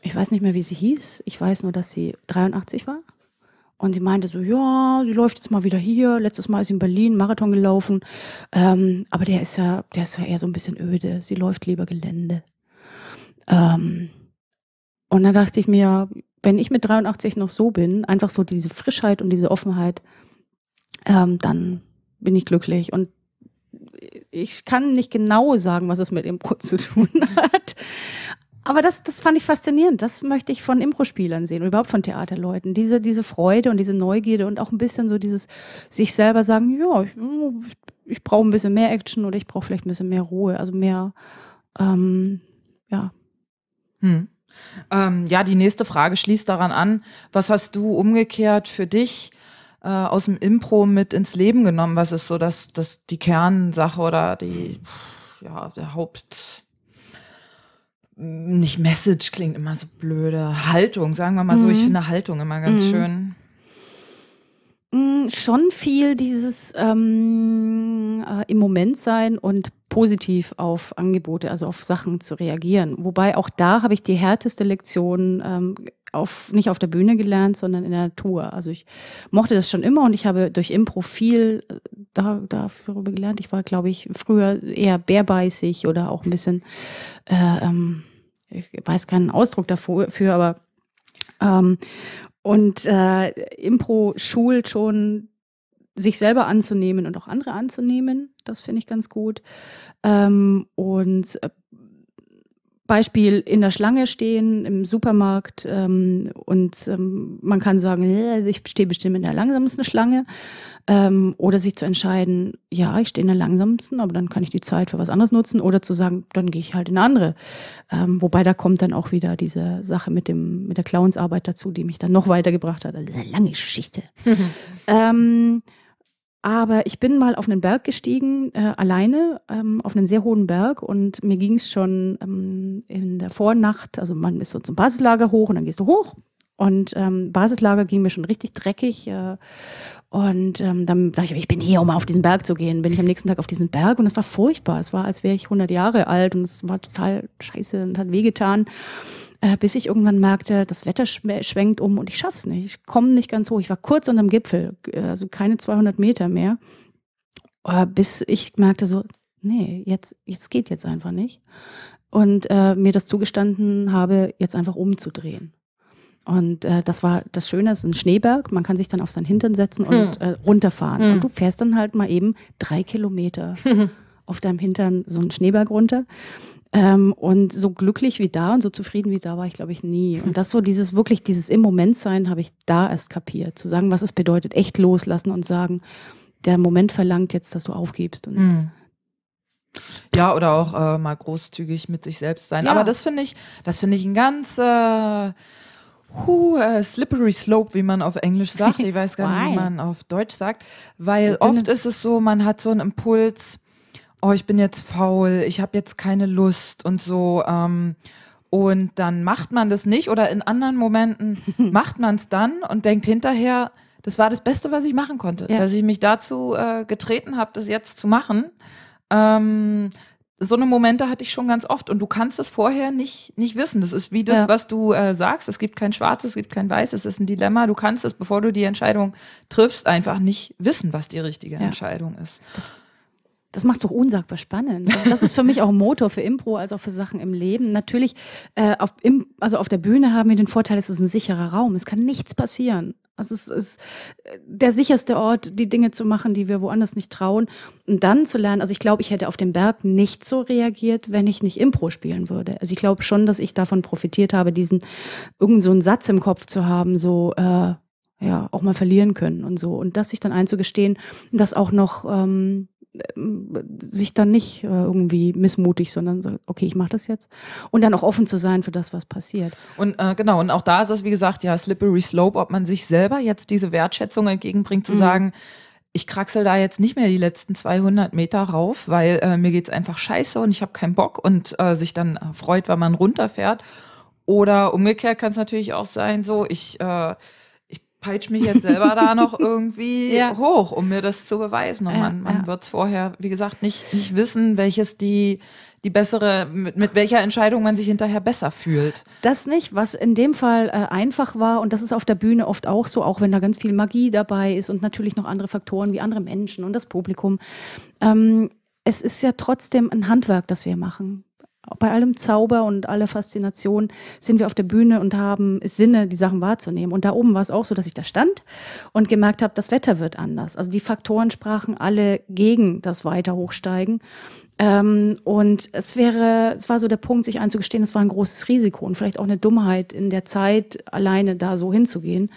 Speaker 2: Ich weiß nicht mehr, wie sie hieß. Ich weiß nur, dass sie 83 war. Und sie meinte so, ja, sie läuft jetzt mal wieder hier. Letztes Mal ist sie in Berlin Marathon gelaufen. Ähm, aber der ist ja, der ist ja eher so ein bisschen öde. Sie läuft lieber Gelände. Ähm, und dann dachte ich mir, wenn ich mit 83 noch so bin, einfach so diese Frischheit und diese Offenheit, ähm, dann bin ich glücklich. Und ich kann nicht genau sagen, was es mit Impro zu tun hat. Aber das, das fand ich faszinierend. Das möchte ich von Impro-Spielern sehen, überhaupt von Theaterleuten. Diese, diese Freude und diese Neugierde und auch ein bisschen so dieses sich selber sagen, ja, ich, ich brauche ein bisschen mehr Action oder ich brauche vielleicht ein bisschen mehr Ruhe, also mehr, ähm, ja. Hm. Ähm,
Speaker 1: ja, die nächste Frage schließt daran an. Was hast du umgekehrt für dich äh, aus dem Impro mit ins Leben genommen? Was ist so das, das die Kernsache oder die, hm. ja, der Haupt, nicht Message klingt immer so blöde, Haltung, sagen wir mal mhm. so. Ich mhm. finde Haltung immer ganz mhm. schön
Speaker 2: mm, schon viel dieses ähm, äh, im Moment sein und positiv auf Angebote, also auf Sachen zu reagieren. Wobei auch da habe ich die härteste Lektion ähm, auf, nicht auf der Bühne gelernt, sondern in der Natur. Also ich mochte das schon immer und ich habe durch Impro viel äh, da, darüber gelernt. Ich war, glaube ich, früher eher bärbeißig oder auch ein bisschen, äh, ähm, ich weiß keinen Ausdruck dafür, aber ähm, und äh, Impro schult schon sich selber anzunehmen und auch andere anzunehmen. Das finde ich ganz gut. Ähm, und äh, Beispiel in der Schlange stehen im Supermarkt ähm, und ähm, man kann sagen, äh, ich stehe bestimmt in der langsamsten Schlange ähm, oder sich zu entscheiden, ja, ich stehe in der langsamsten, aber dann kann ich die Zeit für was anderes nutzen oder zu sagen, dann gehe ich halt in eine andere. Ähm, wobei da kommt dann auch wieder diese Sache mit, dem, mit der Clownsarbeit dazu, die mich dann noch weitergebracht hat. Also lange Geschichte. Ähm, aber ich bin mal auf einen Berg gestiegen, äh, alleine, ähm, auf einen sehr hohen Berg und mir ging es schon ähm, in der Vornacht, also man ist so zum Basislager hoch und dann gehst du hoch. Und ähm, Basislager ging mir schon richtig dreckig. Äh, und ähm, dann dachte ich, ich bin hier, um auf diesen Berg zu gehen. Bin ich am nächsten Tag auf diesen Berg und es war furchtbar. Es war, als wäre ich 100 Jahre alt und es war total scheiße und hat wehgetan äh, bis ich irgendwann merkte, das Wetter schwenkt um und ich schaff's nicht. Ich komme nicht ganz hoch. Ich war kurz unterm Gipfel, also keine 200 Meter mehr, äh, bis ich merkte so, nee, jetzt, jetzt geht jetzt einfach nicht. Und äh, mir das zugestanden habe, jetzt einfach umzudrehen. Und äh, das war das Schöne, es ist ein Schneeberg, man kann sich dann auf seinen Hintern setzen und hm. äh, runterfahren. Hm. Und du fährst dann halt mal eben drei Kilometer auf deinem Hintern so einen Schneeberg runter. Ähm, und so glücklich wie da und so zufrieden wie da war ich, glaube ich, nie. Und das so dieses wirklich, dieses im Moment sein, habe ich da erst kapiert. Zu sagen, was es bedeutet, echt loslassen und sagen, der Moment verlangt jetzt, dass du aufgibst und mhm.
Speaker 1: Ja, oder auch äh, mal großzügig mit sich selbst sein. Ja. Aber das finde ich, das finde ich ein ganz äh, hu, äh, slippery slope, wie man auf Englisch sagt. Ich weiß gar nicht, wie man auf Deutsch sagt, weil oft ist es so, man hat so einen Impuls, oh, ich bin jetzt faul, ich habe jetzt keine Lust und so. Ähm, und dann macht man das nicht oder in anderen Momenten macht man es dann und denkt hinterher, das war das Beste, was ich machen konnte, ja. dass ich mich dazu äh, getreten habe, das jetzt zu machen. Ähm, so eine Momente hatte ich schon ganz oft und du kannst es vorher nicht, nicht wissen. Das ist wie das, ja. was du äh, sagst. Es gibt kein Schwarz, es gibt kein Weiß, es ist ein Dilemma. Du kannst es, bevor du die Entscheidung triffst, einfach nicht wissen, was die richtige ja. Entscheidung ist. Das
Speaker 2: das macht doch unsagbar spannend. Also das ist für mich auch ein Motor für Impro, als auch für Sachen im Leben. Natürlich, äh, auf, im, also auf der Bühne haben wir den Vorteil, es ist ein sicherer Raum. Es kann nichts passieren. Also es ist äh, der sicherste Ort, die Dinge zu machen, die wir woanders nicht trauen. Und dann zu lernen, also ich glaube, ich hätte auf dem Berg nicht so reagiert, wenn ich nicht Impro spielen würde. Also ich glaube schon, dass ich davon profitiert habe, diesen irgendeinen so Satz im Kopf zu haben, so äh, ja, auch mal verlieren können und so. Und das sich dann einzugestehen, das auch noch ähm, äh, sich dann nicht äh, irgendwie missmutig, sondern sagt, okay, ich mache das jetzt. Und dann auch offen zu sein für das, was passiert.
Speaker 1: Und äh, genau, und auch da ist es, wie gesagt, ja, slippery slope, ob man sich selber jetzt diese Wertschätzung entgegenbringt, zu mhm. sagen, ich kraxel da jetzt nicht mehr die letzten 200 Meter rauf, weil äh, mir geht's einfach scheiße und ich habe keinen Bock und äh, sich dann äh, freut, wenn man runterfährt. Oder umgekehrt kann es natürlich auch sein, so, ich peitsche mich jetzt selber da noch irgendwie ja. hoch, um mir das zu beweisen. Und man, man ja. wird es vorher, wie gesagt, nicht, nicht wissen, welches die, die bessere, mit, mit welcher Entscheidung man sich hinterher besser fühlt.
Speaker 2: Das nicht, was in dem Fall äh, einfach war, und das ist auf der Bühne oft auch so, auch wenn da ganz viel Magie dabei ist und natürlich noch andere Faktoren wie andere Menschen und das Publikum. Ähm, es ist ja trotzdem ein Handwerk, das wir machen bei allem Zauber und aller Faszination sind wir auf der Bühne und haben Sinne, die Sachen wahrzunehmen. Und da oben war es auch so, dass ich da stand und gemerkt habe, das Wetter wird anders. Also die Faktoren sprachen alle gegen das weiter hochsteigen. Ähm, und es wäre, es war so der Punkt, sich einzugestehen, es war ein großes Risiko und vielleicht auch eine Dummheit in der Zeit, alleine da so hinzugehen.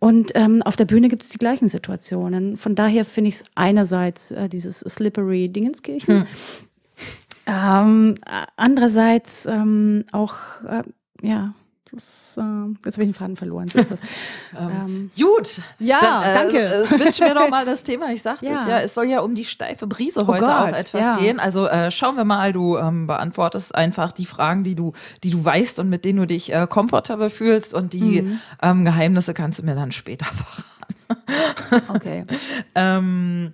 Speaker 2: Und ähm, auf der Bühne gibt es die gleichen Situationen. Von daher finde ich es einerseits äh, dieses slippery Dingenskirchen. Hm. Ähm, andererseits ähm, auch, äh, ja, das, äh, jetzt habe ich den Faden verloren. So ähm, ähm, Gut. Ja, Dann, äh, danke. Switch mir doch mal
Speaker 1: das Thema. Ich sagte ja. es ja, es soll ja um die steife Brise oh heute oh auch etwas ja. gehen. Also äh, schauen wir mal, du ähm, beantwortest einfach die Fragen, die du, die du weißt und mit denen du dich äh, komfortabel fühlst und die mhm. ähm, Geheimnisse kannst du mir dann später verraten. okay. Ähm,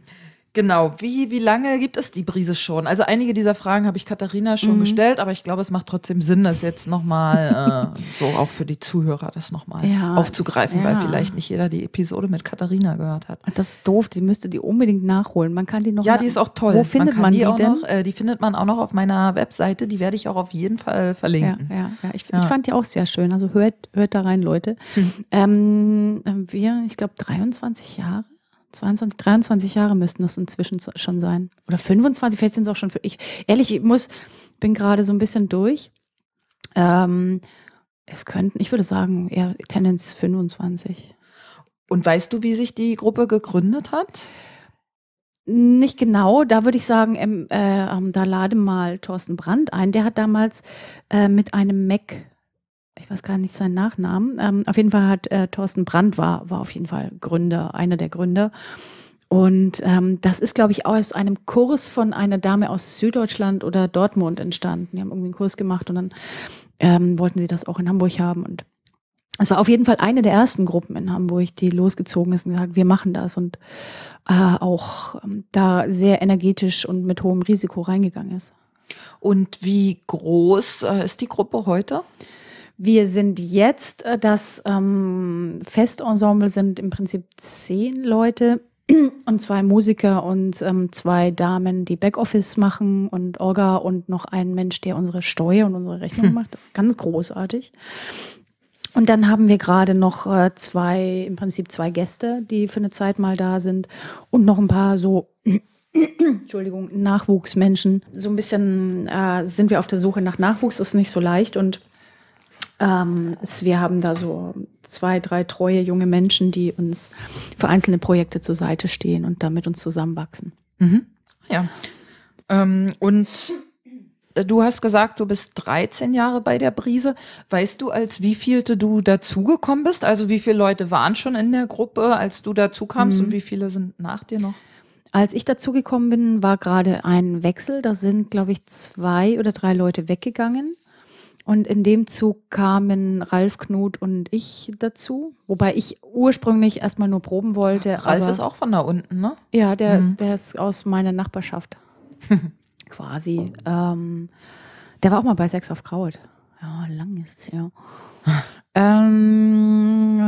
Speaker 1: Genau, wie, wie lange gibt es die Brise schon? Also einige dieser Fragen habe ich Katharina schon mhm. gestellt, aber ich glaube, es macht trotzdem Sinn, das jetzt nochmal äh, so auch für die Zuhörer das nochmal ja, aufzugreifen, ja. weil vielleicht
Speaker 2: nicht jeder die Episode mit Katharina gehört hat. Das ist doof, die müsste die unbedingt nachholen. Man kann die noch. Ja, die ist auch toll. Wo findet man, man die, die denn? Noch,
Speaker 1: äh, die findet man auch noch auf meiner Webseite, die werde ich auch auf jeden Fall verlinken. Ja, ja, ja. Ich, ich, fand
Speaker 2: die auch sehr schön. Also hört, hört da rein, Leute. Mhm. Ähm, äh, wir, ich glaube, 23 Jahre 22, 23 Jahre müssten das inzwischen schon sein. Oder 25, vielleicht sind es auch schon. für. Ich, ehrlich, ich muss, bin gerade so ein bisschen durch. Ähm, es könnten, ich würde sagen, eher Tendenz 25. Und weißt du, wie sich die Gruppe gegründet hat? Nicht genau. Da würde ich sagen, äh, ähm, äh, da lade mal Thorsten Brandt ein. Der hat damals äh, mit einem Mac ich weiß gar nicht seinen Nachnamen. Ähm, auf jeden Fall hat äh, Thorsten Brandt war, war auf jeden Fall Gründer, einer der Gründer. Und ähm, das ist, glaube ich, aus einem Kurs von einer Dame aus Süddeutschland oder Dortmund entstanden. Die haben irgendwie einen Kurs gemacht und dann ähm, wollten sie das auch in Hamburg haben. Und es war auf jeden Fall eine der ersten Gruppen in Hamburg, die losgezogen ist und gesagt, wir machen das und äh, auch ähm, da sehr energetisch und mit hohem Risiko reingegangen ist. Und wie groß äh, ist die Gruppe heute? Wir sind jetzt, äh, das ähm, Festensemble sind im Prinzip zehn Leute und zwei Musiker und ähm, zwei Damen, die Backoffice machen und Olga und noch ein Mensch, der unsere Steuer und unsere Rechnung macht. Das ist ganz großartig. Und dann haben wir gerade noch äh, zwei, im Prinzip zwei Gäste, die für eine Zeit mal da sind und noch ein paar so Entschuldigung, Nachwuchsmenschen. So ein bisschen äh, sind wir auf der Suche nach Nachwuchs, ist nicht so leicht und ähm, wir haben da so zwei, drei treue junge Menschen, die uns für einzelne Projekte zur Seite stehen und damit uns zusammenwachsen. Mhm.
Speaker 1: Ja. Ähm, und äh, du hast gesagt, du bist 13 Jahre bei der Brise. Weißt du, als wie wievielte du dazugekommen bist? Also wie viele Leute waren schon in der Gruppe, als du dazukamst mhm. und wie viele sind nach dir noch?
Speaker 2: Als ich dazugekommen bin, war gerade ein Wechsel. Da sind, glaube ich, zwei oder drei Leute weggegangen. Und in dem Zug kamen Ralf Knut und ich dazu, wobei ich ursprünglich erstmal nur proben wollte. Ralf ist auch von
Speaker 1: da unten, ne? Ja, der, mhm. ist,
Speaker 2: der ist aus meiner Nachbarschaft. Quasi. Ähm, der war auch mal bei Sex auf Kraut. Ja, lang ist es ja. ähm,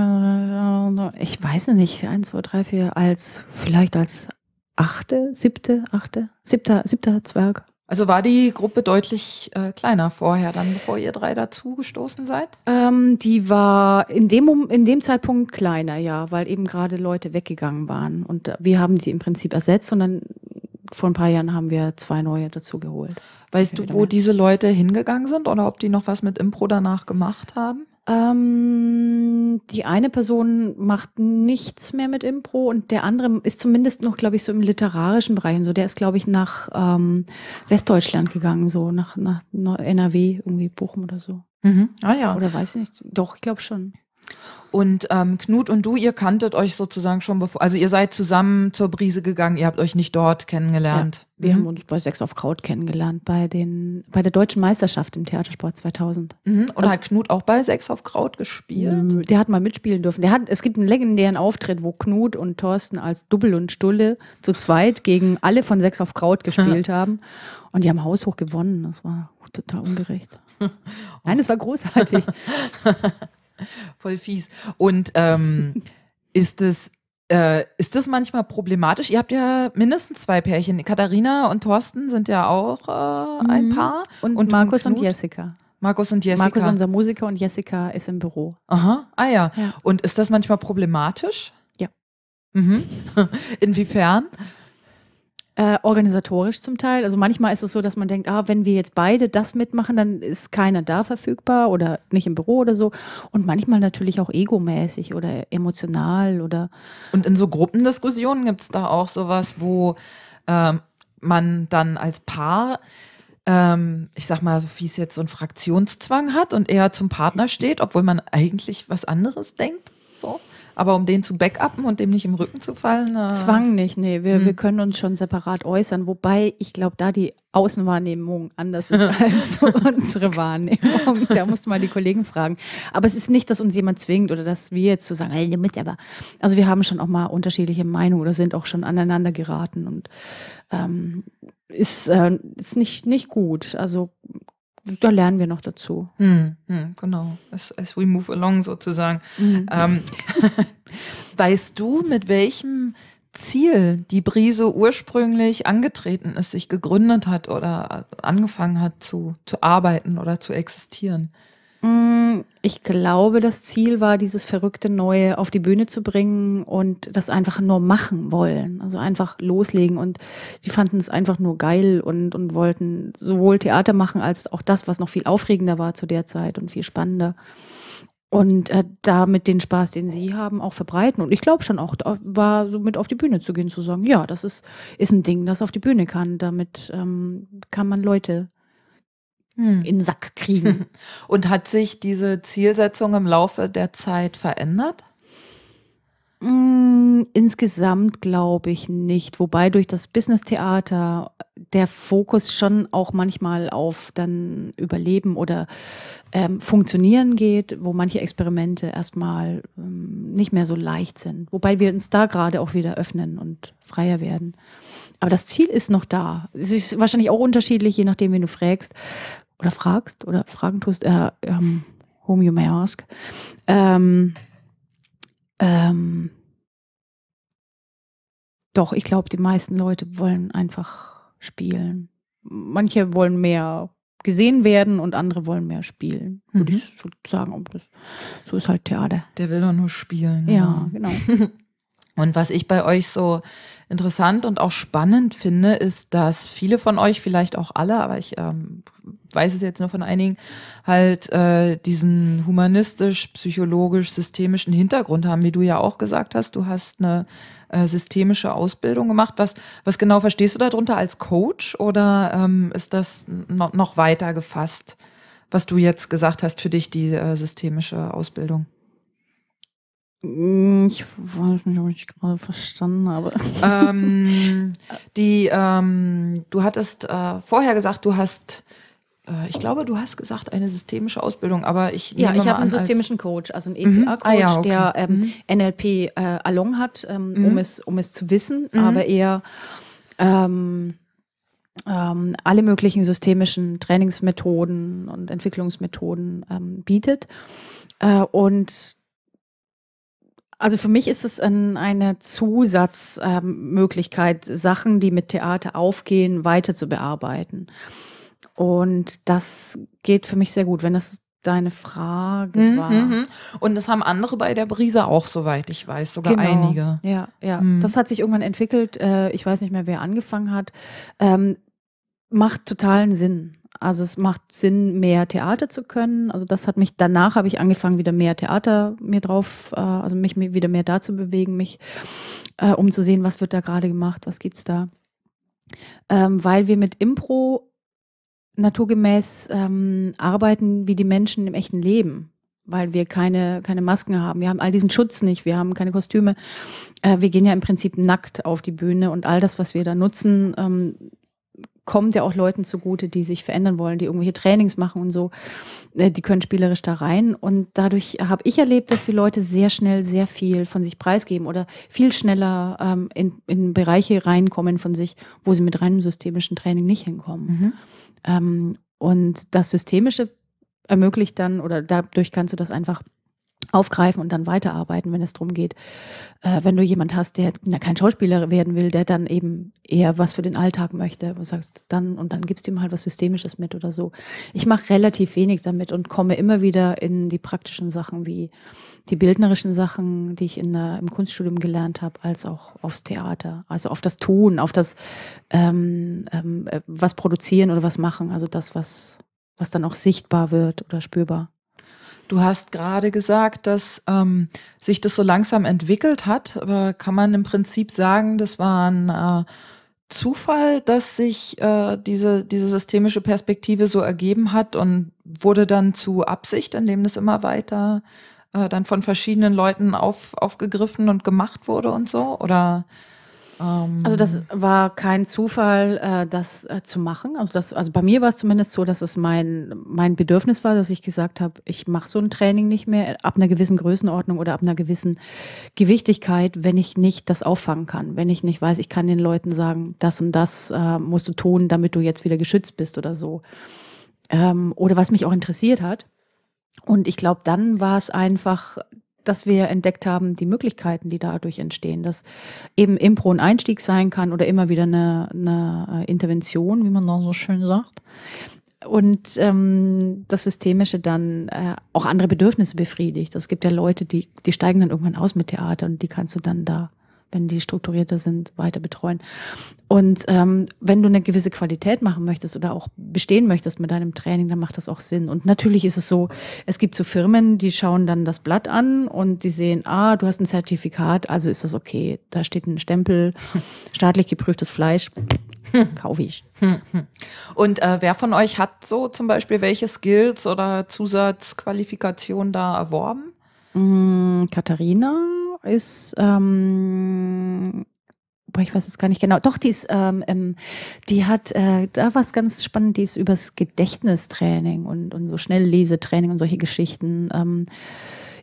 Speaker 2: äh, ich weiß nicht, eins, zwei, drei, vier, als vielleicht als achte, siebte, achte, siebter, siebter Zwerg, also war die
Speaker 1: Gruppe deutlich äh, kleiner vorher, dann bevor ihr drei dazugestoßen seid?
Speaker 2: Ähm, die war in dem, in dem Zeitpunkt kleiner, ja, weil eben gerade Leute weggegangen waren. Und äh, wir haben sie im Prinzip ersetzt und dann vor ein paar Jahren haben wir zwei neue dazugeholt. Weißt du, wo mehr. diese Leute hingegangen sind oder ob die noch was mit Impro danach gemacht haben? Ähm, die eine Person macht nichts mehr mit Impro und der andere ist zumindest noch, glaube ich, so im literarischen Bereich und so. Der ist, glaube ich, nach ähm, Westdeutschland gegangen, so nach, nach NRW, irgendwie Bochum oder so. Mhm. Ah ja. Oder weiß ich nicht. Doch, ich
Speaker 1: glaube schon. Und ähm, Knut und du, ihr kanntet euch sozusagen schon bevor, also ihr seid zusammen zur Brise gegangen, ihr habt euch nicht dort kennengelernt. Ja, wir mhm. haben uns bei Sex auf Kraut kennengelernt, bei,
Speaker 2: den, bei der deutschen Meisterschaft im Theatersport 2000. Mhm. Und also, hat Knut auch bei Sex auf Kraut gespielt? Der hat mal mitspielen dürfen. Der hat, es gibt einen legendären Auftritt, wo Knut und Thorsten als Double und Stulle zu zweit gegen alle von Sex auf Kraut gespielt haben. Und die haben haushoch gewonnen. Das war total ungerecht. Nein, es war großartig.
Speaker 1: Voll fies. Und ähm, ist es äh, ist das manchmal problematisch? Ihr habt ja mindestens zwei Pärchen. Katharina und Thorsten sind ja auch äh, ein mhm. Paar. Und, und Markus und, und
Speaker 2: Jessica. Markus und Jessica. Markus, unser Musiker, und Jessica ist im Büro.
Speaker 1: Aha, ah ja. ja. Und ist das manchmal problematisch? Ja. Mhm.
Speaker 2: Inwiefern? äh, organisatorisch zum Teil. Also manchmal ist es so, dass man denkt, ah, wenn wir jetzt beide das mitmachen, dann ist keiner da verfügbar oder nicht im Büro oder so. Und manchmal natürlich auch egomäßig oder emotional oder. Und in so Gruppendiskussionen
Speaker 1: gibt es da auch sowas, wo ähm, man dann als Paar ähm, ich sag mal, so wie es jetzt so einen Fraktionszwang hat und eher zum Partner steht, obwohl man
Speaker 2: eigentlich was anderes denkt. So. Aber um den zu backuppen und dem nicht im Rücken zu fallen? Äh Zwang nicht, nee. Wir, hm. wir können uns schon separat äußern, wobei ich glaube, da die Außenwahrnehmung anders ist als unsere Wahrnehmung. Da musst du mal die Kollegen fragen. Aber es ist nicht, dass uns jemand zwingt oder dass wir jetzt so sagen, hey, mit aber. Also wir haben schon auch mal unterschiedliche Meinungen oder sind auch schon aneinander geraten und ähm, ist, äh, ist nicht, nicht gut. Also da lernen wir noch dazu. Hm, hm, genau, as, as we move
Speaker 1: along sozusagen. Hm. Ähm, weißt du, mit welchem Ziel die Brise ursprünglich angetreten ist, sich gegründet hat oder angefangen
Speaker 2: hat zu, zu arbeiten oder zu existieren? Mm ich glaube, das Ziel war, dieses verrückte Neue auf die Bühne zu bringen und das einfach nur machen wollen. Also einfach loslegen. Und die fanden es einfach nur geil und, und wollten sowohl Theater machen als auch das, was noch viel aufregender war zu der Zeit und viel spannender. Und äh, damit den Spaß, den sie haben, auch verbreiten. Und ich glaube schon auch, da war so mit auf die Bühne zu gehen, zu sagen, ja, das ist, ist ein Ding, das auf die Bühne kann. Damit ähm, kann man Leute hm. in den Sack kriegen.
Speaker 1: Und hat sich diese Zielsetzung im Laufe
Speaker 2: der Zeit verändert? Hm, insgesamt glaube ich nicht, wobei durch das Business-Theater der Fokus schon auch manchmal auf dann Überleben oder ähm, Funktionieren geht, wo manche Experimente erstmal ähm, nicht mehr so leicht sind. Wobei wir uns da gerade auch wieder öffnen und freier werden. Aber das Ziel ist noch da. Es ist wahrscheinlich auch unterschiedlich, je nachdem, wen du fragst oder fragst oder Fragen tust, äh, um, whom you may ask, ähm, ähm, doch, ich glaube, die meisten Leute wollen einfach spielen. Manche wollen mehr gesehen werden und andere wollen mehr spielen. Würde mhm. ich sagen, das, so ist halt Theater. Der will doch nur spielen. Ja, genau.
Speaker 1: genau. Und was ich bei euch so interessant und auch spannend finde, ist, dass viele von euch, vielleicht auch alle, aber ich ähm, weiß es jetzt nur von einigen, halt äh, diesen humanistisch, psychologisch, systemischen Hintergrund haben, wie du ja auch gesagt hast. Du hast eine äh, systemische Ausbildung gemacht. Was, was genau verstehst du darunter als Coach oder ähm, ist das no noch weiter gefasst, was du jetzt gesagt hast für dich, die äh, systemische Ausbildung? Hm, ich weiß nicht, ob ich gerade verstanden habe. Ähm, die, ähm, du hattest äh, vorher gesagt, du hast, äh, ich glaube, du hast gesagt, eine systemische Ausbildung, aber ich. Ja, ich habe einen systemischen Coach, also einen ECA-Coach, mhm. ah, ja, e okay. der ähm, mhm.
Speaker 2: NLP äh, along hat, ähm, mhm. um, es, um es zu wissen, mhm. aber eher ähm, ähm, alle möglichen systemischen Trainingsmethoden und Entwicklungsmethoden bietet. Äh, und also für mich ist es ein, eine Zusatzmöglichkeit, ähm, Sachen, die mit Theater aufgehen, weiter zu bearbeiten. Und das geht für mich sehr gut, wenn das deine Frage mhm, war. Mhm.
Speaker 1: Und das haben andere bei der Brise auch, soweit ich weiß, sogar genau. einige.
Speaker 2: Ja, ja. Mhm. Das hat sich irgendwann entwickelt. Äh, ich weiß nicht mehr, wer angefangen hat. Ähm, macht totalen Sinn. Also es macht Sinn, mehr Theater zu können. Also das hat mich, danach habe ich angefangen, wieder mehr Theater mir drauf, äh, also mich wieder mehr da zu bewegen, mich, äh, um zu sehen, was wird da gerade gemacht, was gibt es da. Ähm, weil wir mit Impro naturgemäß ähm, arbeiten wie die Menschen im echten Leben, weil wir keine, keine Masken haben. Wir haben all diesen Schutz nicht, wir haben keine Kostüme. Äh, wir gehen ja im Prinzip nackt auf die Bühne und all das, was wir da nutzen, ähm, kommt ja auch Leuten zugute, die sich verändern wollen, die irgendwelche Trainings machen und so. Äh, die können spielerisch da rein. Und dadurch habe ich erlebt, dass die Leute sehr schnell sehr viel von sich preisgeben oder viel schneller ähm, in, in Bereiche reinkommen von sich, wo sie mit reinem systemischen Training nicht hinkommen. Mhm. Ähm, und das Systemische ermöglicht dann, oder dadurch kannst du das einfach aufgreifen und dann weiterarbeiten, wenn es darum geht. Äh, wenn du jemand hast, der na, kein Schauspieler werden will, der dann eben eher was für den Alltag möchte, wo du sagst, dann und dann gibst du ihm halt was Systemisches mit oder so. Ich mache relativ wenig damit und komme immer wieder in die praktischen Sachen wie die bildnerischen Sachen, die ich in der, im Kunststudium gelernt habe, als auch aufs Theater, also auf das Tun, auf das ähm, ähm, äh, was produzieren oder was machen, also das, was, was dann auch sichtbar wird oder spürbar.
Speaker 1: Du hast gerade gesagt, dass ähm, sich das so langsam entwickelt hat. Aber kann man im Prinzip sagen, das war ein äh, Zufall, dass sich äh, diese, diese systemische Perspektive so ergeben hat und wurde dann zu Absicht, indem das immer weiter äh, dann von verschiedenen Leuten auf, aufgegriffen und gemacht wurde und so? Oder
Speaker 2: ähm also das war kein Zufall, äh, das äh, zu machen. Also, das, also bei mir war es zumindest so, dass es mein, mein Bedürfnis war, dass ich gesagt habe, ich mache so ein Training nicht mehr äh, ab einer gewissen Größenordnung oder ab einer gewissen Gewichtigkeit, wenn ich nicht das auffangen kann, wenn ich nicht weiß, ich kann den Leuten sagen, das und das äh, musst du tun, damit du jetzt wieder geschützt bist oder so. Ähm, oder was mich auch interessiert hat. Und ich glaube, dann war es einfach dass wir entdeckt haben, die Möglichkeiten, die dadurch entstehen, dass eben Impro ein Einstieg sein kann oder immer wieder eine, eine äh, Intervention, wie man da so schön sagt. Und ähm, das Systemische dann äh, auch andere Bedürfnisse befriedigt. Es gibt ja Leute, die, die steigen dann irgendwann aus mit Theater und die kannst du dann da wenn die strukturierter sind, weiter betreuen. Und ähm, wenn du eine gewisse Qualität machen möchtest oder auch bestehen möchtest mit deinem Training, dann macht das auch Sinn. Und natürlich ist es so, es gibt so Firmen, die schauen dann das Blatt an und die sehen, ah, du hast ein Zertifikat, also ist das okay. Da steht ein Stempel, staatlich geprüftes Fleisch, kaufe ich.
Speaker 1: Und äh, wer von euch hat so zum Beispiel welche Skills oder Zusatzqualifikationen da erworben?
Speaker 2: Mm, Katharina ist, ähm, boah, ich weiß es gar nicht genau. Doch, die ist, ähm, die hat, äh, da war es ganz spannend, die ist übers Gedächtnistraining und, und so Schnelllesetraining und solche Geschichten, ähm,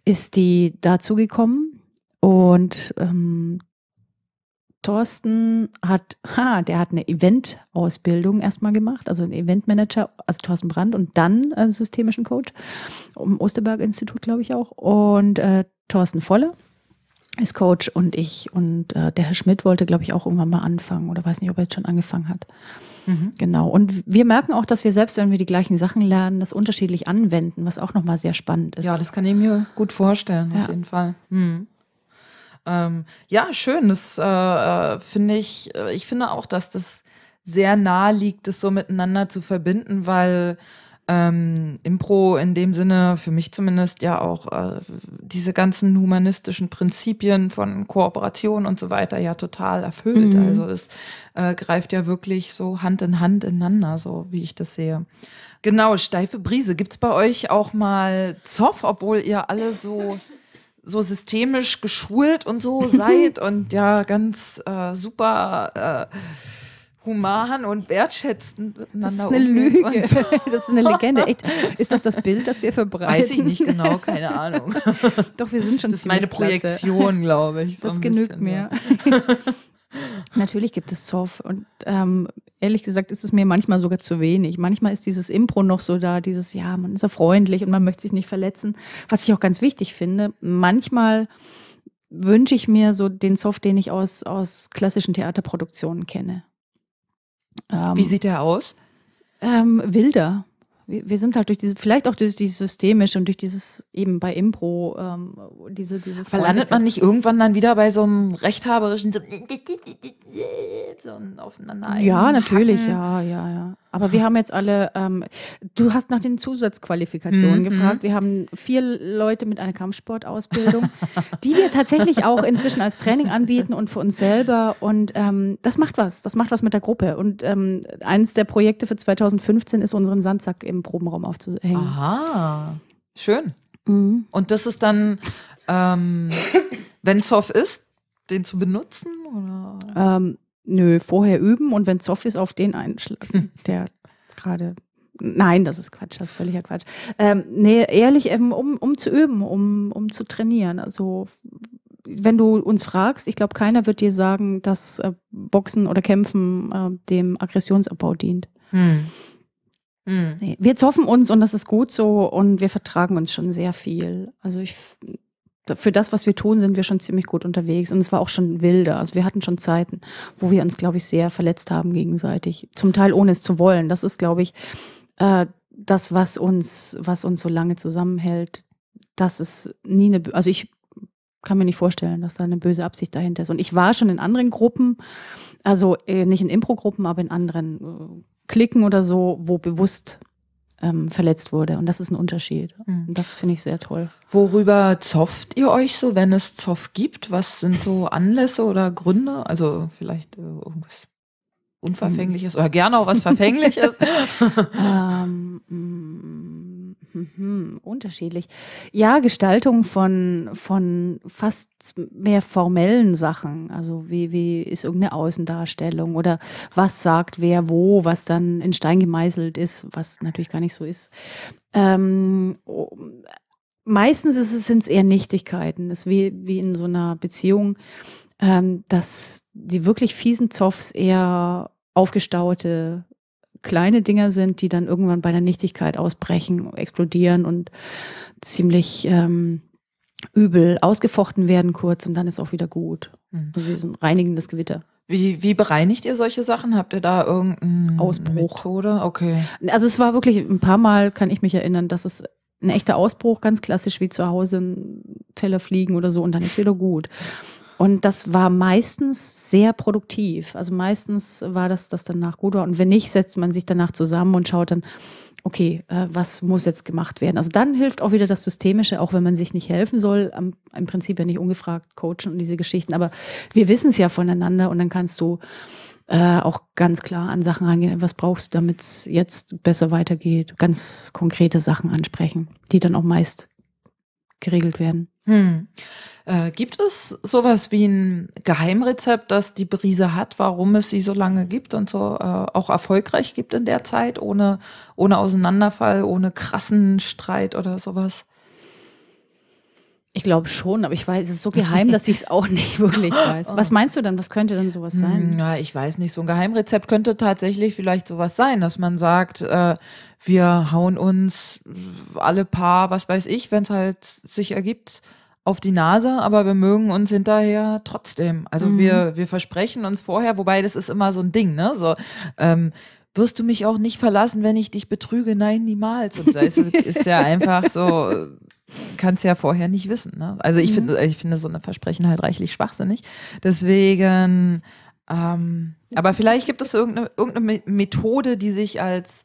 Speaker 2: ist die dazugekommen. Und ähm, Thorsten hat, ha, der hat eine Event-Ausbildung erstmal gemacht, also ein Eventmanager, also Thorsten Brandt und dann äh, systemischen Coach um Osterberg-Institut, glaube ich auch. Und äh, Thorsten Voller, ist Coach und ich. Und äh, der Herr Schmidt wollte, glaube ich, auch irgendwann mal anfangen oder weiß nicht, ob er jetzt schon angefangen hat. Mhm. Genau. Und wir merken auch, dass wir selbst, wenn wir die gleichen Sachen lernen, das unterschiedlich anwenden, was auch nochmal sehr spannend ist. Ja, das kann ich mir gut vorstellen, ja. auf jeden Fall.
Speaker 1: Mhm. Ähm, ja, schön. Das äh, äh finde ich, äh, ich finde auch, dass das sehr nahe liegt, das so miteinander zu verbinden, weil ähm, Impro in dem Sinne, für mich zumindest ja auch äh, diese ganzen humanistischen Prinzipien von Kooperation und so weiter ja total erfüllt. Mhm. Also es äh, greift ja wirklich so Hand in Hand ineinander, so wie ich das sehe. Genau, steife Brise. gibt's bei euch auch mal Zoff, obwohl ihr alle so so systemisch geschult und so seid und ja ganz äh, super äh, human und wertschätzend miteinander Das ist eine Lüge. So.
Speaker 2: Das ist eine Legende. Echt? Ist das das Bild, das wir verbreiten? Weiß ich nicht genau, keine Ahnung. Doch, wir sind schon Das ist meine klasse. Projektion, glaube ich. So das genügt mir. Natürlich gibt es Soft und ähm, ehrlich gesagt ist es mir manchmal sogar zu wenig. Manchmal ist dieses Impro noch so da, dieses, ja, man ist ja freundlich und man möchte sich nicht verletzen, was ich auch ganz wichtig finde. Manchmal wünsche ich mir so den Soft, den ich aus, aus klassischen Theaterproduktionen kenne. Ähm, Wie sieht er aus? Ähm, wilder wir, wir sind halt durch diese, vielleicht auch durch dieses systemische und durch dieses eben bei Impro, ähm, diese, diese Verlandet man nicht irgendwann dann wieder bei so einem rechthaberischen, so,
Speaker 1: so ein Aufeinander? Ja, natürlich, Hacken. ja, ja, ja. Aber wir haben
Speaker 2: jetzt alle, ähm, du hast nach den Zusatzqualifikationen mhm. gefragt. Mhm. Wir haben vier Leute mit einer Kampfsportausbildung, die wir tatsächlich auch inzwischen als Training anbieten und für uns selber. Und ähm, das macht was, das macht was mit der Gruppe. Und ähm, eines der Projekte für 2015 ist, unseren Sandsack im im Probenraum aufzuhängen.
Speaker 1: Aha, schön. Mhm. Und das ist dann,
Speaker 2: ähm, wenn es off ist, den zu benutzen? Oder? Ähm, nö, vorher üben und wenn es off ist, auf den einschlagen, der gerade Nein, das ist Quatsch, das ist völliger Quatsch. Ähm, nee, ehrlich, ähm, um, um zu üben, um, um zu trainieren. Also, wenn du uns fragst, ich glaube, keiner wird dir sagen, dass äh, Boxen oder Kämpfen äh, dem Aggressionsabbau dient. Hm. Mhm. Nee, wir zoffen uns und das ist gut so und wir vertragen uns schon sehr viel. Also ich für das, was wir tun, sind wir schon ziemlich gut unterwegs. Und es war auch schon wilder. Also wir hatten schon Zeiten, wo wir uns, glaube ich, sehr verletzt haben gegenseitig. Zum Teil ohne es zu wollen. Das ist, glaube ich, äh, das, was uns, was uns so lange zusammenhält. Das ist nie eine, also ich kann mir nicht vorstellen, dass da eine böse Absicht dahinter ist. Und ich war schon in anderen Gruppen, also äh, nicht in Impro-Gruppen, aber in anderen äh, klicken oder so, wo bewusst ähm, verletzt wurde. Und das ist ein Unterschied. Mhm. das finde ich sehr toll. Worüber
Speaker 1: zofft ihr euch so, wenn es Zoff gibt? Was sind so Anlässe oder Gründe? Also vielleicht äh, irgendwas Unverfängliches mhm. oder gerne auch was Verfängliches?
Speaker 2: ähm, mm, Mhm, unterschiedlich. Ja, Gestaltung von, von fast mehr formellen Sachen. Also wie, wie ist irgendeine Außendarstellung oder was sagt wer wo, was dann in Stein gemeißelt ist, was natürlich gar nicht so ist. Ähm, meistens sind es eher Nichtigkeiten. Es ist wie, wie in so einer Beziehung, ähm, dass die wirklich fiesen Zoffs eher aufgestaute kleine Dinger sind, die dann irgendwann bei der Nichtigkeit ausbrechen, explodieren und ziemlich ähm, übel ausgefochten werden kurz und dann ist auch wieder gut. Mhm. Also so ein reinigendes Gewitter. Wie, wie bereinigt ihr solche Sachen? Habt ihr da irgendeinen Ausbruch oder? Okay. Also es war wirklich ein paar Mal, kann ich mich erinnern, dass es ein echter Ausbruch, ganz klassisch wie zu Hause ein Teller fliegen oder so und dann ist wieder gut. Und das war meistens sehr produktiv. Also meistens war das das danach gut war. Und wenn nicht, setzt man sich danach zusammen und schaut dann, okay, äh, was muss jetzt gemacht werden? Also dann hilft auch wieder das Systemische, auch wenn man sich nicht helfen soll, am, im Prinzip ja nicht ungefragt coachen und diese Geschichten. Aber wir wissen es ja voneinander und dann kannst du äh, auch ganz klar an Sachen rangehen, was brauchst du, damit es jetzt besser weitergeht. Ganz konkrete Sachen ansprechen, die dann auch meist geregelt werden.
Speaker 1: Hm. Äh, gibt es sowas wie ein Geheimrezept, das die Brise hat, warum es sie so lange gibt und so äh, auch erfolgreich gibt in der Zeit, ohne, ohne
Speaker 2: Auseinanderfall, ohne krassen Streit oder sowas? Ich glaube schon, aber ich weiß, es ist so geheim, dass ich es auch nicht wirklich weiß. Was oh. meinst du dann? Was könnte denn sowas hm, sein?
Speaker 1: Ja, ich weiß nicht. So ein Geheimrezept könnte tatsächlich vielleicht sowas sein, dass man sagt, äh, wir hauen uns alle paar, was weiß ich, wenn es halt sich ergibt, auf die Nase, aber wir mögen uns hinterher trotzdem. Also mhm. wir, wir versprechen uns vorher, wobei das ist immer so ein Ding, ne? So, ähm, wirst du mich auch nicht verlassen, wenn ich dich betrüge? Nein, niemals. Und da ist, ist ja einfach so kannst ja vorher nicht wissen. Ne? Also ich mhm. finde, ich finde so eine Versprechen halt reichlich schwachsinnig. Deswegen, ähm, aber vielleicht gibt es irgendeine, irgendeine Methode, die sich als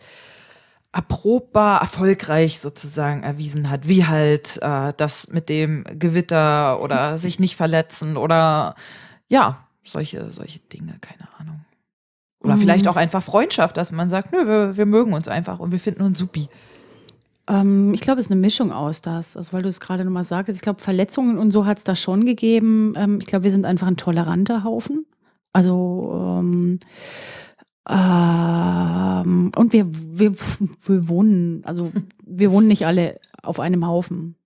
Speaker 1: erprobbar erfolgreich sozusagen erwiesen hat, wie halt äh, das mit dem Gewitter oder mhm. sich nicht verletzen oder ja, solche, solche Dinge, keine Ahnung. Oder mhm. vielleicht auch einfach Freundschaft, dass man sagt, nö, wir, wir mögen uns einfach und wir
Speaker 2: finden uns supi. Ähm, ich glaube, es ist eine Mischung aus das, also weil du es gerade nochmal sagtest. Ich glaube, Verletzungen und so hat es da schon gegeben. Ähm, ich glaube, wir sind einfach ein toleranter Haufen. Also ähm, ähm, und wir, wir, wir wohnen, also wir wohnen nicht alle auf einem Haufen.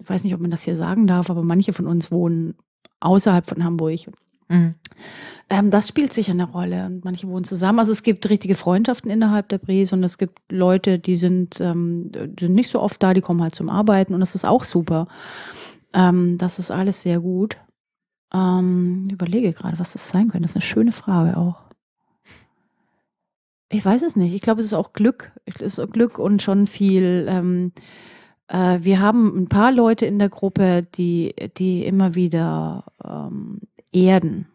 Speaker 2: Ich weiß nicht, ob man das hier sagen darf, aber manche von uns wohnen außerhalb von Hamburg. Mhm. Ähm, das spielt sicher eine Rolle. Und manche wohnen zusammen. Also es gibt richtige Freundschaften innerhalb der Bries und es gibt Leute, die sind, ähm, die sind nicht so oft da, die kommen halt zum Arbeiten und das ist auch super. Ähm, das ist alles sehr gut. ich ähm, überlege gerade, was das sein könnte. Das ist eine schöne Frage auch. Ich weiß es nicht. Ich glaube, es ist auch Glück. Es ist Glück und schon viel. Ähm, äh, wir haben ein paar Leute in der Gruppe, die, die immer wieder ähm, erden.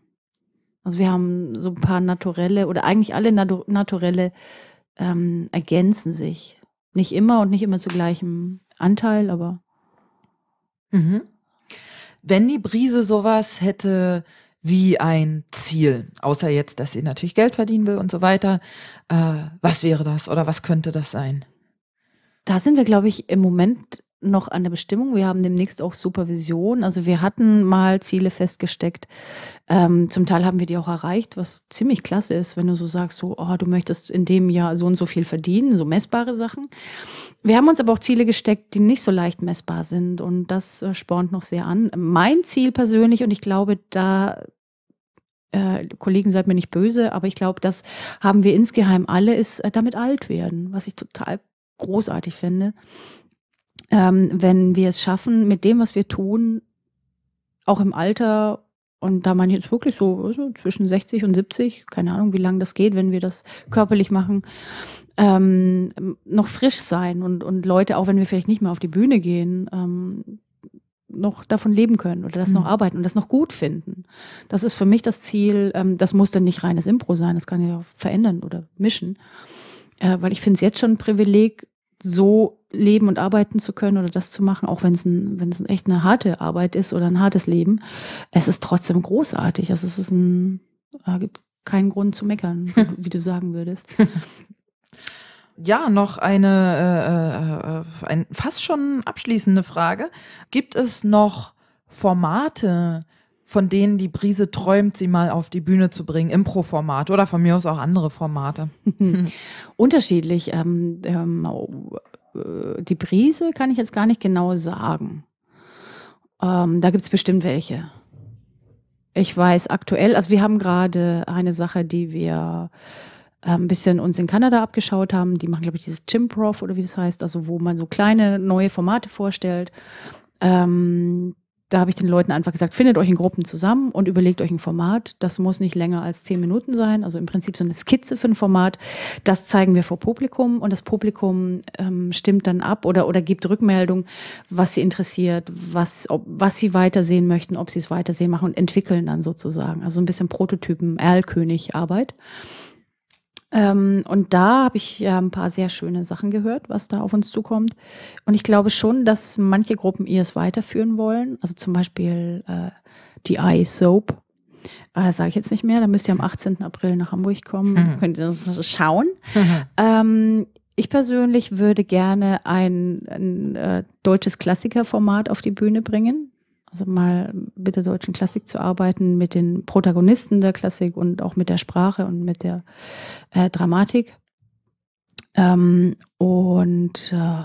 Speaker 2: Also wir haben so ein paar naturelle oder eigentlich alle natu naturelle ähm, ergänzen sich. Nicht immer und nicht immer zu gleichem Anteil, aber.
Speaker 1: Mhm. Wenn die Brise sowas hätte wie ein Ziel, außer jetzt, dass sie natürlich Geld verdienen will und so weiter, äh, was wäre das oder was könnte das
Speaker 2: sein? Da sind wir, glaube ich, im Moment noch an der Bestimmung. Wir haben demnächst auch Supervision. Also wir hatten mal Ziele festgesteckt. Ähm, zum Teil haben wir die auch erreicht, was ziemlich klasse ist, wenn du so sagst, so, oh, du möchtest in dem Jahr so und so viel verdienen, so messbare Sachen. Wir haben uns aber auch Ziele gesteckt, die nicht so leicht messbar sind und das äh, spornt noch sehr an. Mein Ziel persönlich und ich glaube, da äh, Kollegen, seid mir nicht böse, aber ich glaube, das haben wir insgeheim alle, ist äh, damit alt werden, was ich total großartig finde ähm, wenn wir es schaffen, mit dem, was wir tun, auch im Alter, und da meine ich jetzt wirklich so also zwischen 60 und 70, keine Ahnung, wie lange das geht, wenn wir das körperlich machen, ähm, noch frisch sein und, und Leute, auch wenn wir vielleicht nicht mehr auf die Bühne gehen, ähm, noch davon leben können oder das mhm. noch arbeiten und das noch gut finden. Das ist für mich das Ziel. Ähm, das muss dann nicht reines Impro sein, das kann ja auch verändern oder mischen. Äh, weil ich finde es jetzt schon ein Privileg, so leben und arbeiten zu können oder das zu machen, auch wenn es ein, wenn es echt eine harte Arbeit ist oder ein hartes Leben, es ist trotzdem großartig. Also es ist ein, da äh, gibt keinen Grund zu meckern, wie du sagen würdest. Ja,
Speaker 1: noch eine äh, äh, äh, ein, fast schon abschließende Frage. Gibt es noch Formate, von denen die Brise träumt, sie mal auf die Bühne zu bringen, Impro-Format oder von mir aus auch andere Formate?
Speaker 2: Unterschiedlich. Ähm, ähm, äh, die Brise kann ich jetzt gar nicht genau sagen. Ähm, da gibt es bestimmt welche. Ich weiß aktuell, also wir haben gerade eine Sache, die wir äh, ein bisschen uns in Kanada abgeschaut haben. Die machen, glaube ich, dieses Chimprof oder wie das heißt, also wo man so kleine neue Formate vorstellt. Ähm, da habe ich den Leuten einfach gesagt, findet euch in Gruppen zusammen und überlegt euch ein Format. Das muss nicht länger als zehn Minuten sein. Also im Prinzip so eine Skizze für ein Format. Das zeigen wir vor Publikum und das Publikum ähm, stimmt dann ab oder, oder gibt Rückmeldung, was sie interessiert, was, ob, was sie weitersehen möchten, ob sie es weitersehen machen und entwickeln dann sozusagen. Also ein bisschen Prototypen, Erlkönig-Arbeit. Ähm, und da habe ich ja ein paar sehr schöne Sachen gehört, was da auf uns zukommt. Und ich glaube schon, dass manche Gruppen ihr es weiterführen wollen. Also zum Beispiel äh, die Soap. Äh, ah, Sage ich jetzt nicht mehr, da müsst ihr am 18. April nach Hamburg kommen, mhm. könnt ihr das schauen. Mhm. Ähm, ich persönlich würde gerne ein, ein äh, deutsches Klassikerformat auf die Bühne bringen. Also mal mit der deutschen Klassik zu arbeiten, mit den Protagonisten der Klassik und auch mit der Sprache und mit der äh, Dramatik. Ähm, und äh,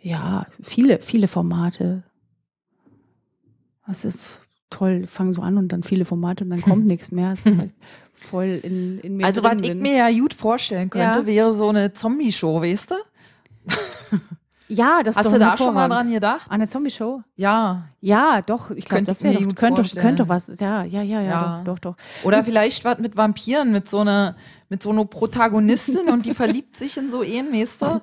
Speaker 2: ja, viele, viele Formate. Das ist toll, fang so an und dann viele Formate und dann kommt nichts mehr. Das heißt,
Speaker 1: voll in, in mir Also, was ich mir ja gut vorstellen könnte, ja. wäre so eine Zombie-Show,
Speaker 2: weißt du? Ja, das Hast ist Hast du da schon mal dran gedacht? An eine Zombie-Show? Ja. Ja, doch. Ich glaube, das wäre doch, könnte, doch, könnte was. Ja, ja, ja, ja. ja. Doch, doch, doch, Oder vielleicht
Speaker 1: was mit Vampiren, mit so einer mit so einer Protagonistin und die verliebt sich in so einen,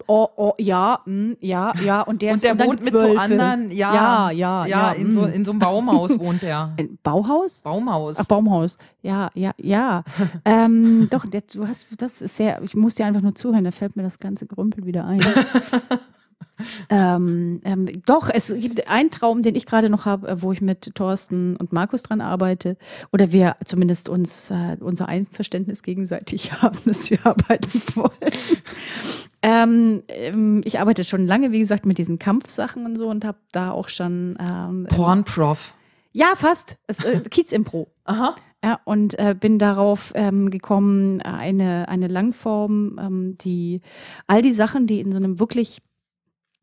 Speaker 2: Oh, oh, ja, mh, hm, ja, ja. Und der, und der wohnt mit Zwölfe. so anderen, ja, ja, ja. Ja, ja in, so, hm. in so einem Baumhaus wohnt der. Ein Bauhaus? Baumhaus. Ach, Baumhaus. Ja, ja, ja. ähm, doch, der, du hast, das ist sehr, ich muss dir einfach nur zuhören, da fällt mir das ganze Grümpel wieder ein ähm, ähm, doch, es gibt einen Traum, den ich gerade noch habe, äh, wo ich mit Thorsten und Markus dran arbeite. Oder wir zumindest uns äh, unser Einverständnis gegenseitig haben, dass wir arbeiten wollen. Ähm, ähm, ich arbeite schon lange, wie gesagt, mit diesen Kampfsachen und so und habe da auch schon. Ähm,
Speaker 1: Pornprof.
Speaker 2: Ja, fast. Es, äh, Kiez Impro. Aha. Ja, und äh, bin darauf ähm, gekommen, eine, eine Langform, ähm, die all die Sachen, die in so einem wirklich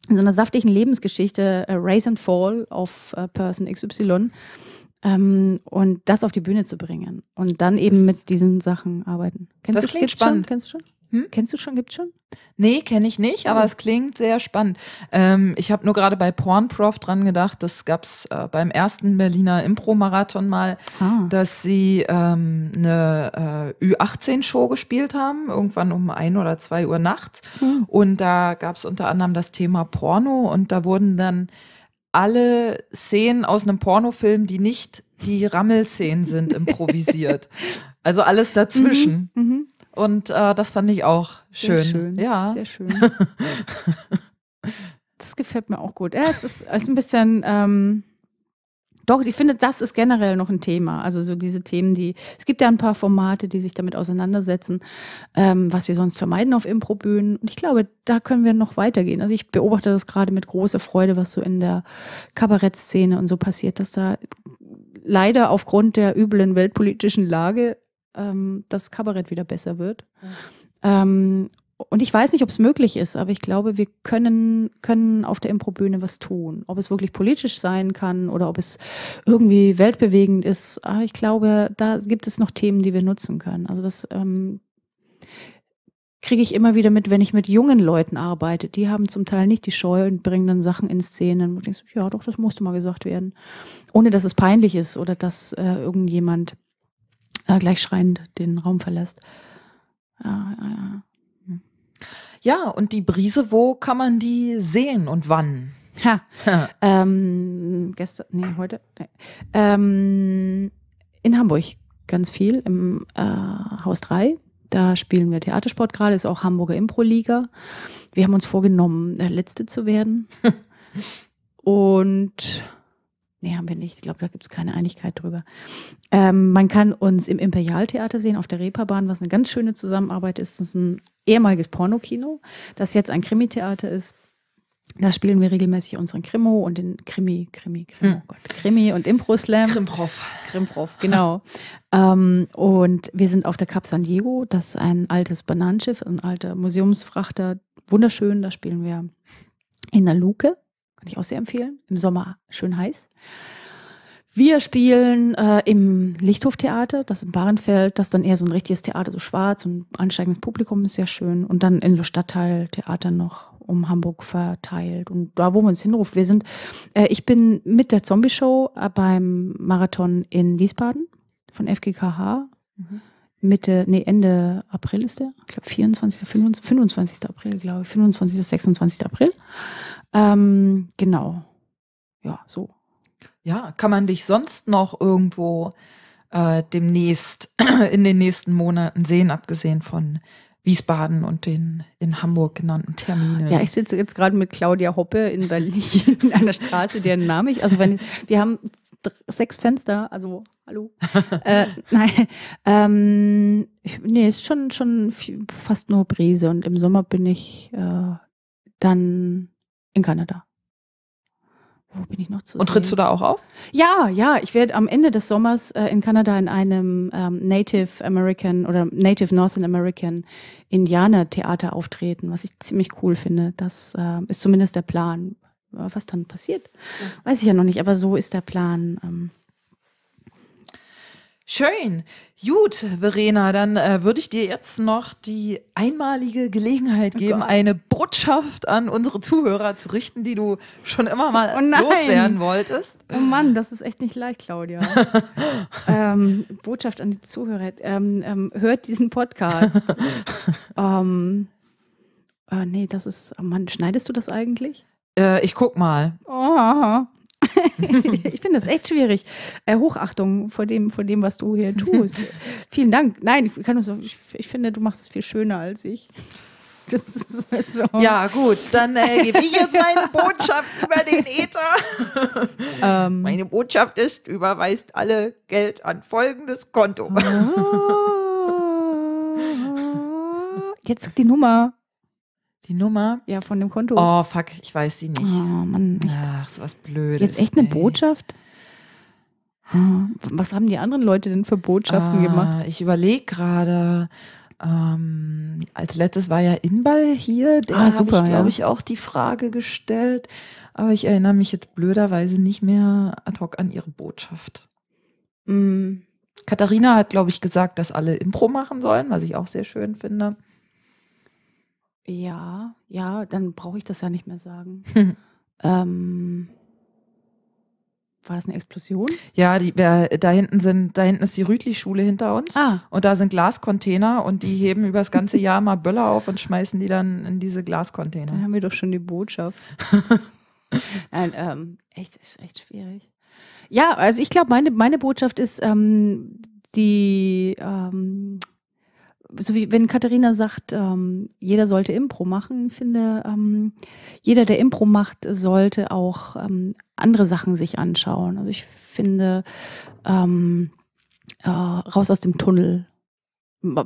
Speaker 2: in so einer saftigen Lebensgeschichte, äh, Race and Fall auf äh, Person XY. Ähm, und das auf die Bühne zu bringen und dann eben das, mit diesen Sachen arbeiten. Kennst das du, klingt spannend. Schon? Kennst du schon? Hm? Kennst du schon? Gibt's schon? Nee, kenne
Speaker 1: ich nicht, aber mhm. es klingt sehr spannend. Ähm, ich habe nur gerade bei Pornprof dran gedacht, das gab es äh, beim ersten Berliner Impro-Marathon mal, ah. dass sie ähm, eine äh, Ü18-Show gespielt haben, irgendwann um ein oder zwei Uhr nachts. Mhm. Und da gab es unter anderem das Thema Porno und da wurden dann alle Szenen aus einem Pornofilm, die nicht die Rammelszenen sind, improvisiert. also alles dazwischen. Mhm, mhm. Und äh, das fand ich auch schön. Sehr schön. Ja. Sehr schön.
Speaker 2: das gefällt mir auch gut. Ja, es ist, ist ein bisschen. Ähm, doch, ich finde, das ist generell noch ein Thema. Also so diese Themen, die es gibt ja ein paar Formate, die sich damit auseinandersetzen, ähm, was wir sonst vermeiden auf Improbühnen. Und ich glaube, da können wir noch weitergehen. Also ich beobachte das gerade mit großer Freude, was so in der Kabarettszene und so passiert, dass da leider aufgrund der üblen weltpolitischen Lage ähm, das Kabarett wieder besser wird. Ja. Ähm, und ich weiß nicht, ob es möglich ist, aber ich glaube, wir können, können auf der Improbühne was tun. Ob es wirklich politisch sein kann oder ob es irgendwie weltbewegend ist. Aber ich glaube, da gibt es noch Themen, die wir nutzen können. Also das ähm, kriege ich immer wieder mit, wenn ich mit jungen Leuten arbeite. Die haben zum Teil nicht die Scheu und bringen dann Sachen in Szenen. Und ich so, ja, doch, das musste mal gesagt werden. Ohne, dass es peinlich ist oder dass äh, irgendjemand äh, gleich schreiend den Raum verlässt. Ja, ja, ja. Hm. ja, und die Brise, wo kann man die sehen und wann? Ja, ähm, gestern, nee, heute, nee. Ähm, in Hamburg ganz viel im äh, Haus 3. Da spielen wir Theatersport gerade, ist auch Hamburger Impro-Liga. Wir haben uns vorgenommen, der Letzte zu werden. und Nee, haben wir nicht. Ich glaube, da gibt es keine Einigkeit drüber. Ähm, man kann uns im Imperialtheater sehen, auf der Reeperbahn, was eine ganz schöne Zusammenarbeit ist. Das ist ein ehemaliges Pornokino, das jetzt ein Krimi-Theater ist. Da spielen wir regelmäßig unseren Krimo und den Krimi, Krimi, Krimi, hm. oh Gott, Krimi und Impro-Slam. Krimprof. Krimprof, genau. ähm, und wir sind auf der Cap San Diego, das ist ein altes Bananschiff, ein alter Museumsfrachter, wunderschön, da spielen wir in der Luke. Kann ich auch sehr empfehlen. Im Sommer schön heiß. Wir spielen äh, im Lichthoftheater, das in Barenfeld, das ist dann eher so ein richtiges Theater, so schwarz und ansteigendes Publikum ist sehr schön. Und dann in so Stadtteiltheater noch um Hamburg verteilt und da, wo man uns hinruft. Wir sind, äh, ich bin mit der Zombie-Show äh, beim Marathon in Wiesbaden von FGKH. Mhm. Mitte, nee, Ende April ist der. Ich glaube, 24., 25, 25. April, glaube ich. 25., 26. April. Ähm, genau. Ja, so.
Speaker 1: Ja, kann man dich sonst noch irgendwo äh, demnächst in den nächsten Monaten sehen, abgesehen von Wiesbaden und den in Hamburg genannten
Speaker 2: Terminen. Ja, ich sitze jetzt gerade mit Claudia Hoppe in Berlin in einer Straße, deren Name ich, also wenn ich, wir haben sechs Fenster, also hallo. äh, nein, ähm, ich, nee, ist schon, schon viel, fast nur Brise und im Sommer bin ich äh, dann in Kanada. Wo bin ich noch zu? Und trittst du da auch auf? Ja, ja. Ich werde am Ende des Sommers äh, in Kanada in einem ähm, Native American oder Native Northern American Indianer Theater auftreten, was ich ziemlich cool finde. Das äh, ist zumindest der Plan. Äh, was dann passiert, weiß ich ja noch nicht, aber so ist der Plan. Ähm, Schön. Gut,
Speaker 1: Verena, dann äh, würde ich dir jetzt noch die einmalige Gelegenheit oh geben, oh eine
Speaker 2: Botschaft an unsere Zuhörer zu richten, die du schon immer mal oh loswerden wolltest. Oh Mann, das ist echt nicht leicht, Claudia. ähm, Botschaft an die Zuhörer. Ähm, ähm, hört diesen Podcast. ähm, äh, nee, das ist, oh Mann, schneidest du das eigentlich?
Speaker 1: Äh, ich guck mal.
Speaker 2: Oh. ich finde das echt schwierig. Äh, Hochachtung vor dem, vor dem, was du hier tust. Vielen Dank. Nein, ich, kann so, ich, ich finde, du machst es viel schöner als ich. So. Ja, gut, dann äh, gebe ich jetzt meine Botschaft über den Äther. Ähm.
Speaker 1: Meine Botschaft ist, überweist alle Geld an folgendes Konto. Oh.
Speaker 2: Jetzt die Nummer. Die Nummer? Ja, von dem Konto. Oh, fuck, ich weiß sie nicht. Oh, Mann, echt. Ach, sowas Blödes. Jetzt echt eine ey. Botschaft? Ah, was haben die anderen Leute denn für Botschaften ah, gemacht? Ich überlege
Speaker 1: gerade. Ähm, als letztes war ja Inball hier, der ah, habe ich, glaube ja. ich, auch die Frage gestellt. Aber ich erinnere mich jetzt blöderweise nicht mehr ad hoc an ihre Botschaft. Mm. Katharina hat, glaube ich, gesagt, dass alle
Speaker 2: Impro machen sollen, was ich auch sehr schön finde. Ja, ja, dann brauche ich das ja nicht mehr sagen. ähm,
Speaker 1: war das eine Explosion? Ja, die, wir, da hinten sind, da hinten ist die Rütli-Schule hinter uns. Ah. Und da sind Glascontainer und die heben über das ganze Jahr mal Böller auf und schmeißen die dann in diese Glascontainer.
Speaker 2: Dann haben wir doch schon die Botschaft. Nein, ähm, echt, ist echt schwierig. Ja, also ich glaube, meine, meine Botschaft ist, ähm, die ähm, so wie wenn Katharina sagt, ähm, jeder sollte Impro machen, finde, ähm, jeder, der Impro macht, sollte auch ähm, andere Sachen sich anschauen. Also ich finde, ähm, äh, raus aus dem Tunnel.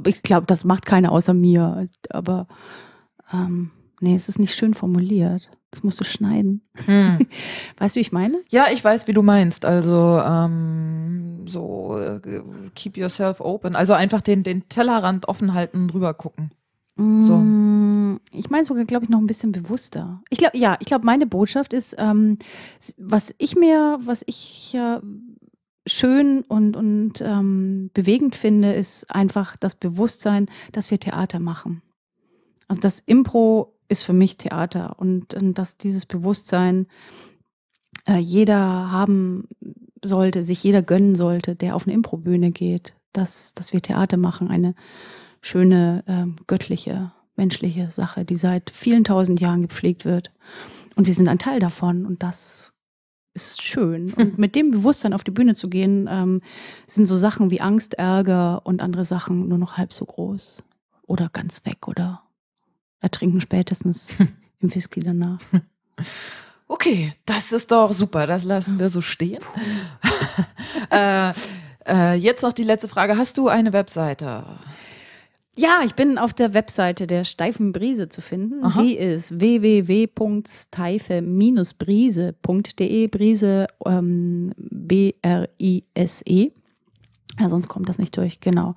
Speaker 2: Ich glaube, das macht keiner außer mir, aber ähm, nee, es ist nicht schön formuliert. Das musst du schneiden. Hm. Weißt du, wie ich meine?
Speaker 1: Ja, ich weiß, wie du meinst. Also ähm, so äh, keep yourself open. Also einfach den, den Tellerrand offen halten, rüber gucken.
Speaker 2: Mm, so.
Speaker 1: Ich meine sogar, glaube ich, noch ein
Speaker 2: bisschen bewusster. Ich glaube, ja, ich glaube, meine Botschaft ist, ähm, was ich mir, was ich ja schön und, und ähm, bewegend finde, ist einfach das Bewusstsein, dass wir Theater machen. Also dass Impro ist für mich Theater. Und, und äh, dass dieses Bewusstsein äh, jeder haben sollte, sich jeder gönnen sollte, der auf eine Improbühne geht, dass, dass wir Theater machen, eine schöne, äh, göttliche, menschliche Sache, die seit vielen tausend Jahren gepflegt wird. Und wir sind ein Teil davon und das ist schön. Und mit dem Bewusstsein auf die Bühne zu gehen, ähm, sind so Sachen wie Angst, Ärger und andere Sachen nur noch halb so groß oder ganz weg oder ertrinken spätestens im Whisky danach.
Speaker 1: Okay, das ist doch super. Das lassen wir so stehen. äh, äh, jetzt noch die letzte Frage. Hast du eine Webseite?
Speaker 2: Ja, ich bin auf der Webseite der Steifen Brise zu finden. Aha. Die ist www.steife-brise.de. Brise, ähm, B-R-I-S-E. Ja, sonst kommt das nicht durch. Genau.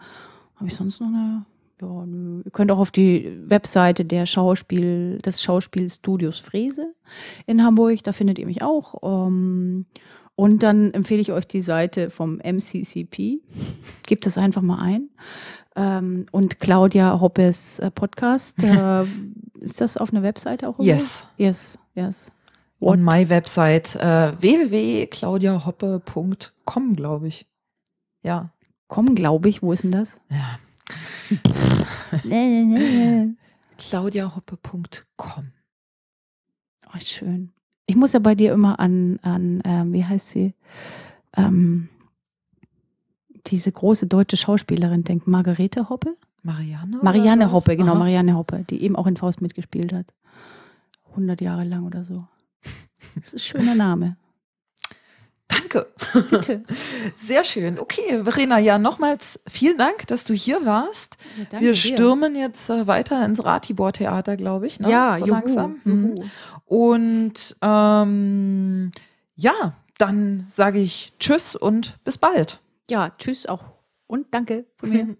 Speaker 2: Habe ich sonst noch eine ja, nö. Ihr könnt auch auf die Webseite der Schauspiel, des Schauspielstudios Frese in Hamburg, da findet ihr mich auch. Ähm, und dann empfehle ich euch die Seite vom MCCP. Gebt das einfach mal ein. Ähm, und Claudia Hoppes äh, Podcast. Äh, ist das auf einer Webseite auch? Yes. Yes, yes. What? On
Speaker 1: my Website äh, www.claudiahoppe.com, glaube ich. Ja. Komm, glaube ich. Wo ist denn das? Ja
Speaker 2: claudiahoppe.com. Oh, schön. Ich muss ja bei dir immer an, an ähm, wie heißt sie? Ähm, diese große deutsche Schauspielerin denken, Margarete Hoppe? Marianne? Marianne Hoppe, genau, Aha. Marianne Hoppe, die eben auch in Faust mitgespielt hat. 100 Jahre lang oder so. Das ist ein schöner Name.
Speaker 1: Danke. Bitte. Sehr schön. Okay, Verena, ja, nochmals vielen Dank, dass du hier warst. Ja, Wir stürmen dir. jetzt äh, weiter ins Ratibor-Theater, glaube ich. Ne? Ja, so juhu, langsam. Juhu. Mhm. Und ähm, ja, dann sage ich Tschüss und bis bald. Ja, Tschüss auch und danke von mir.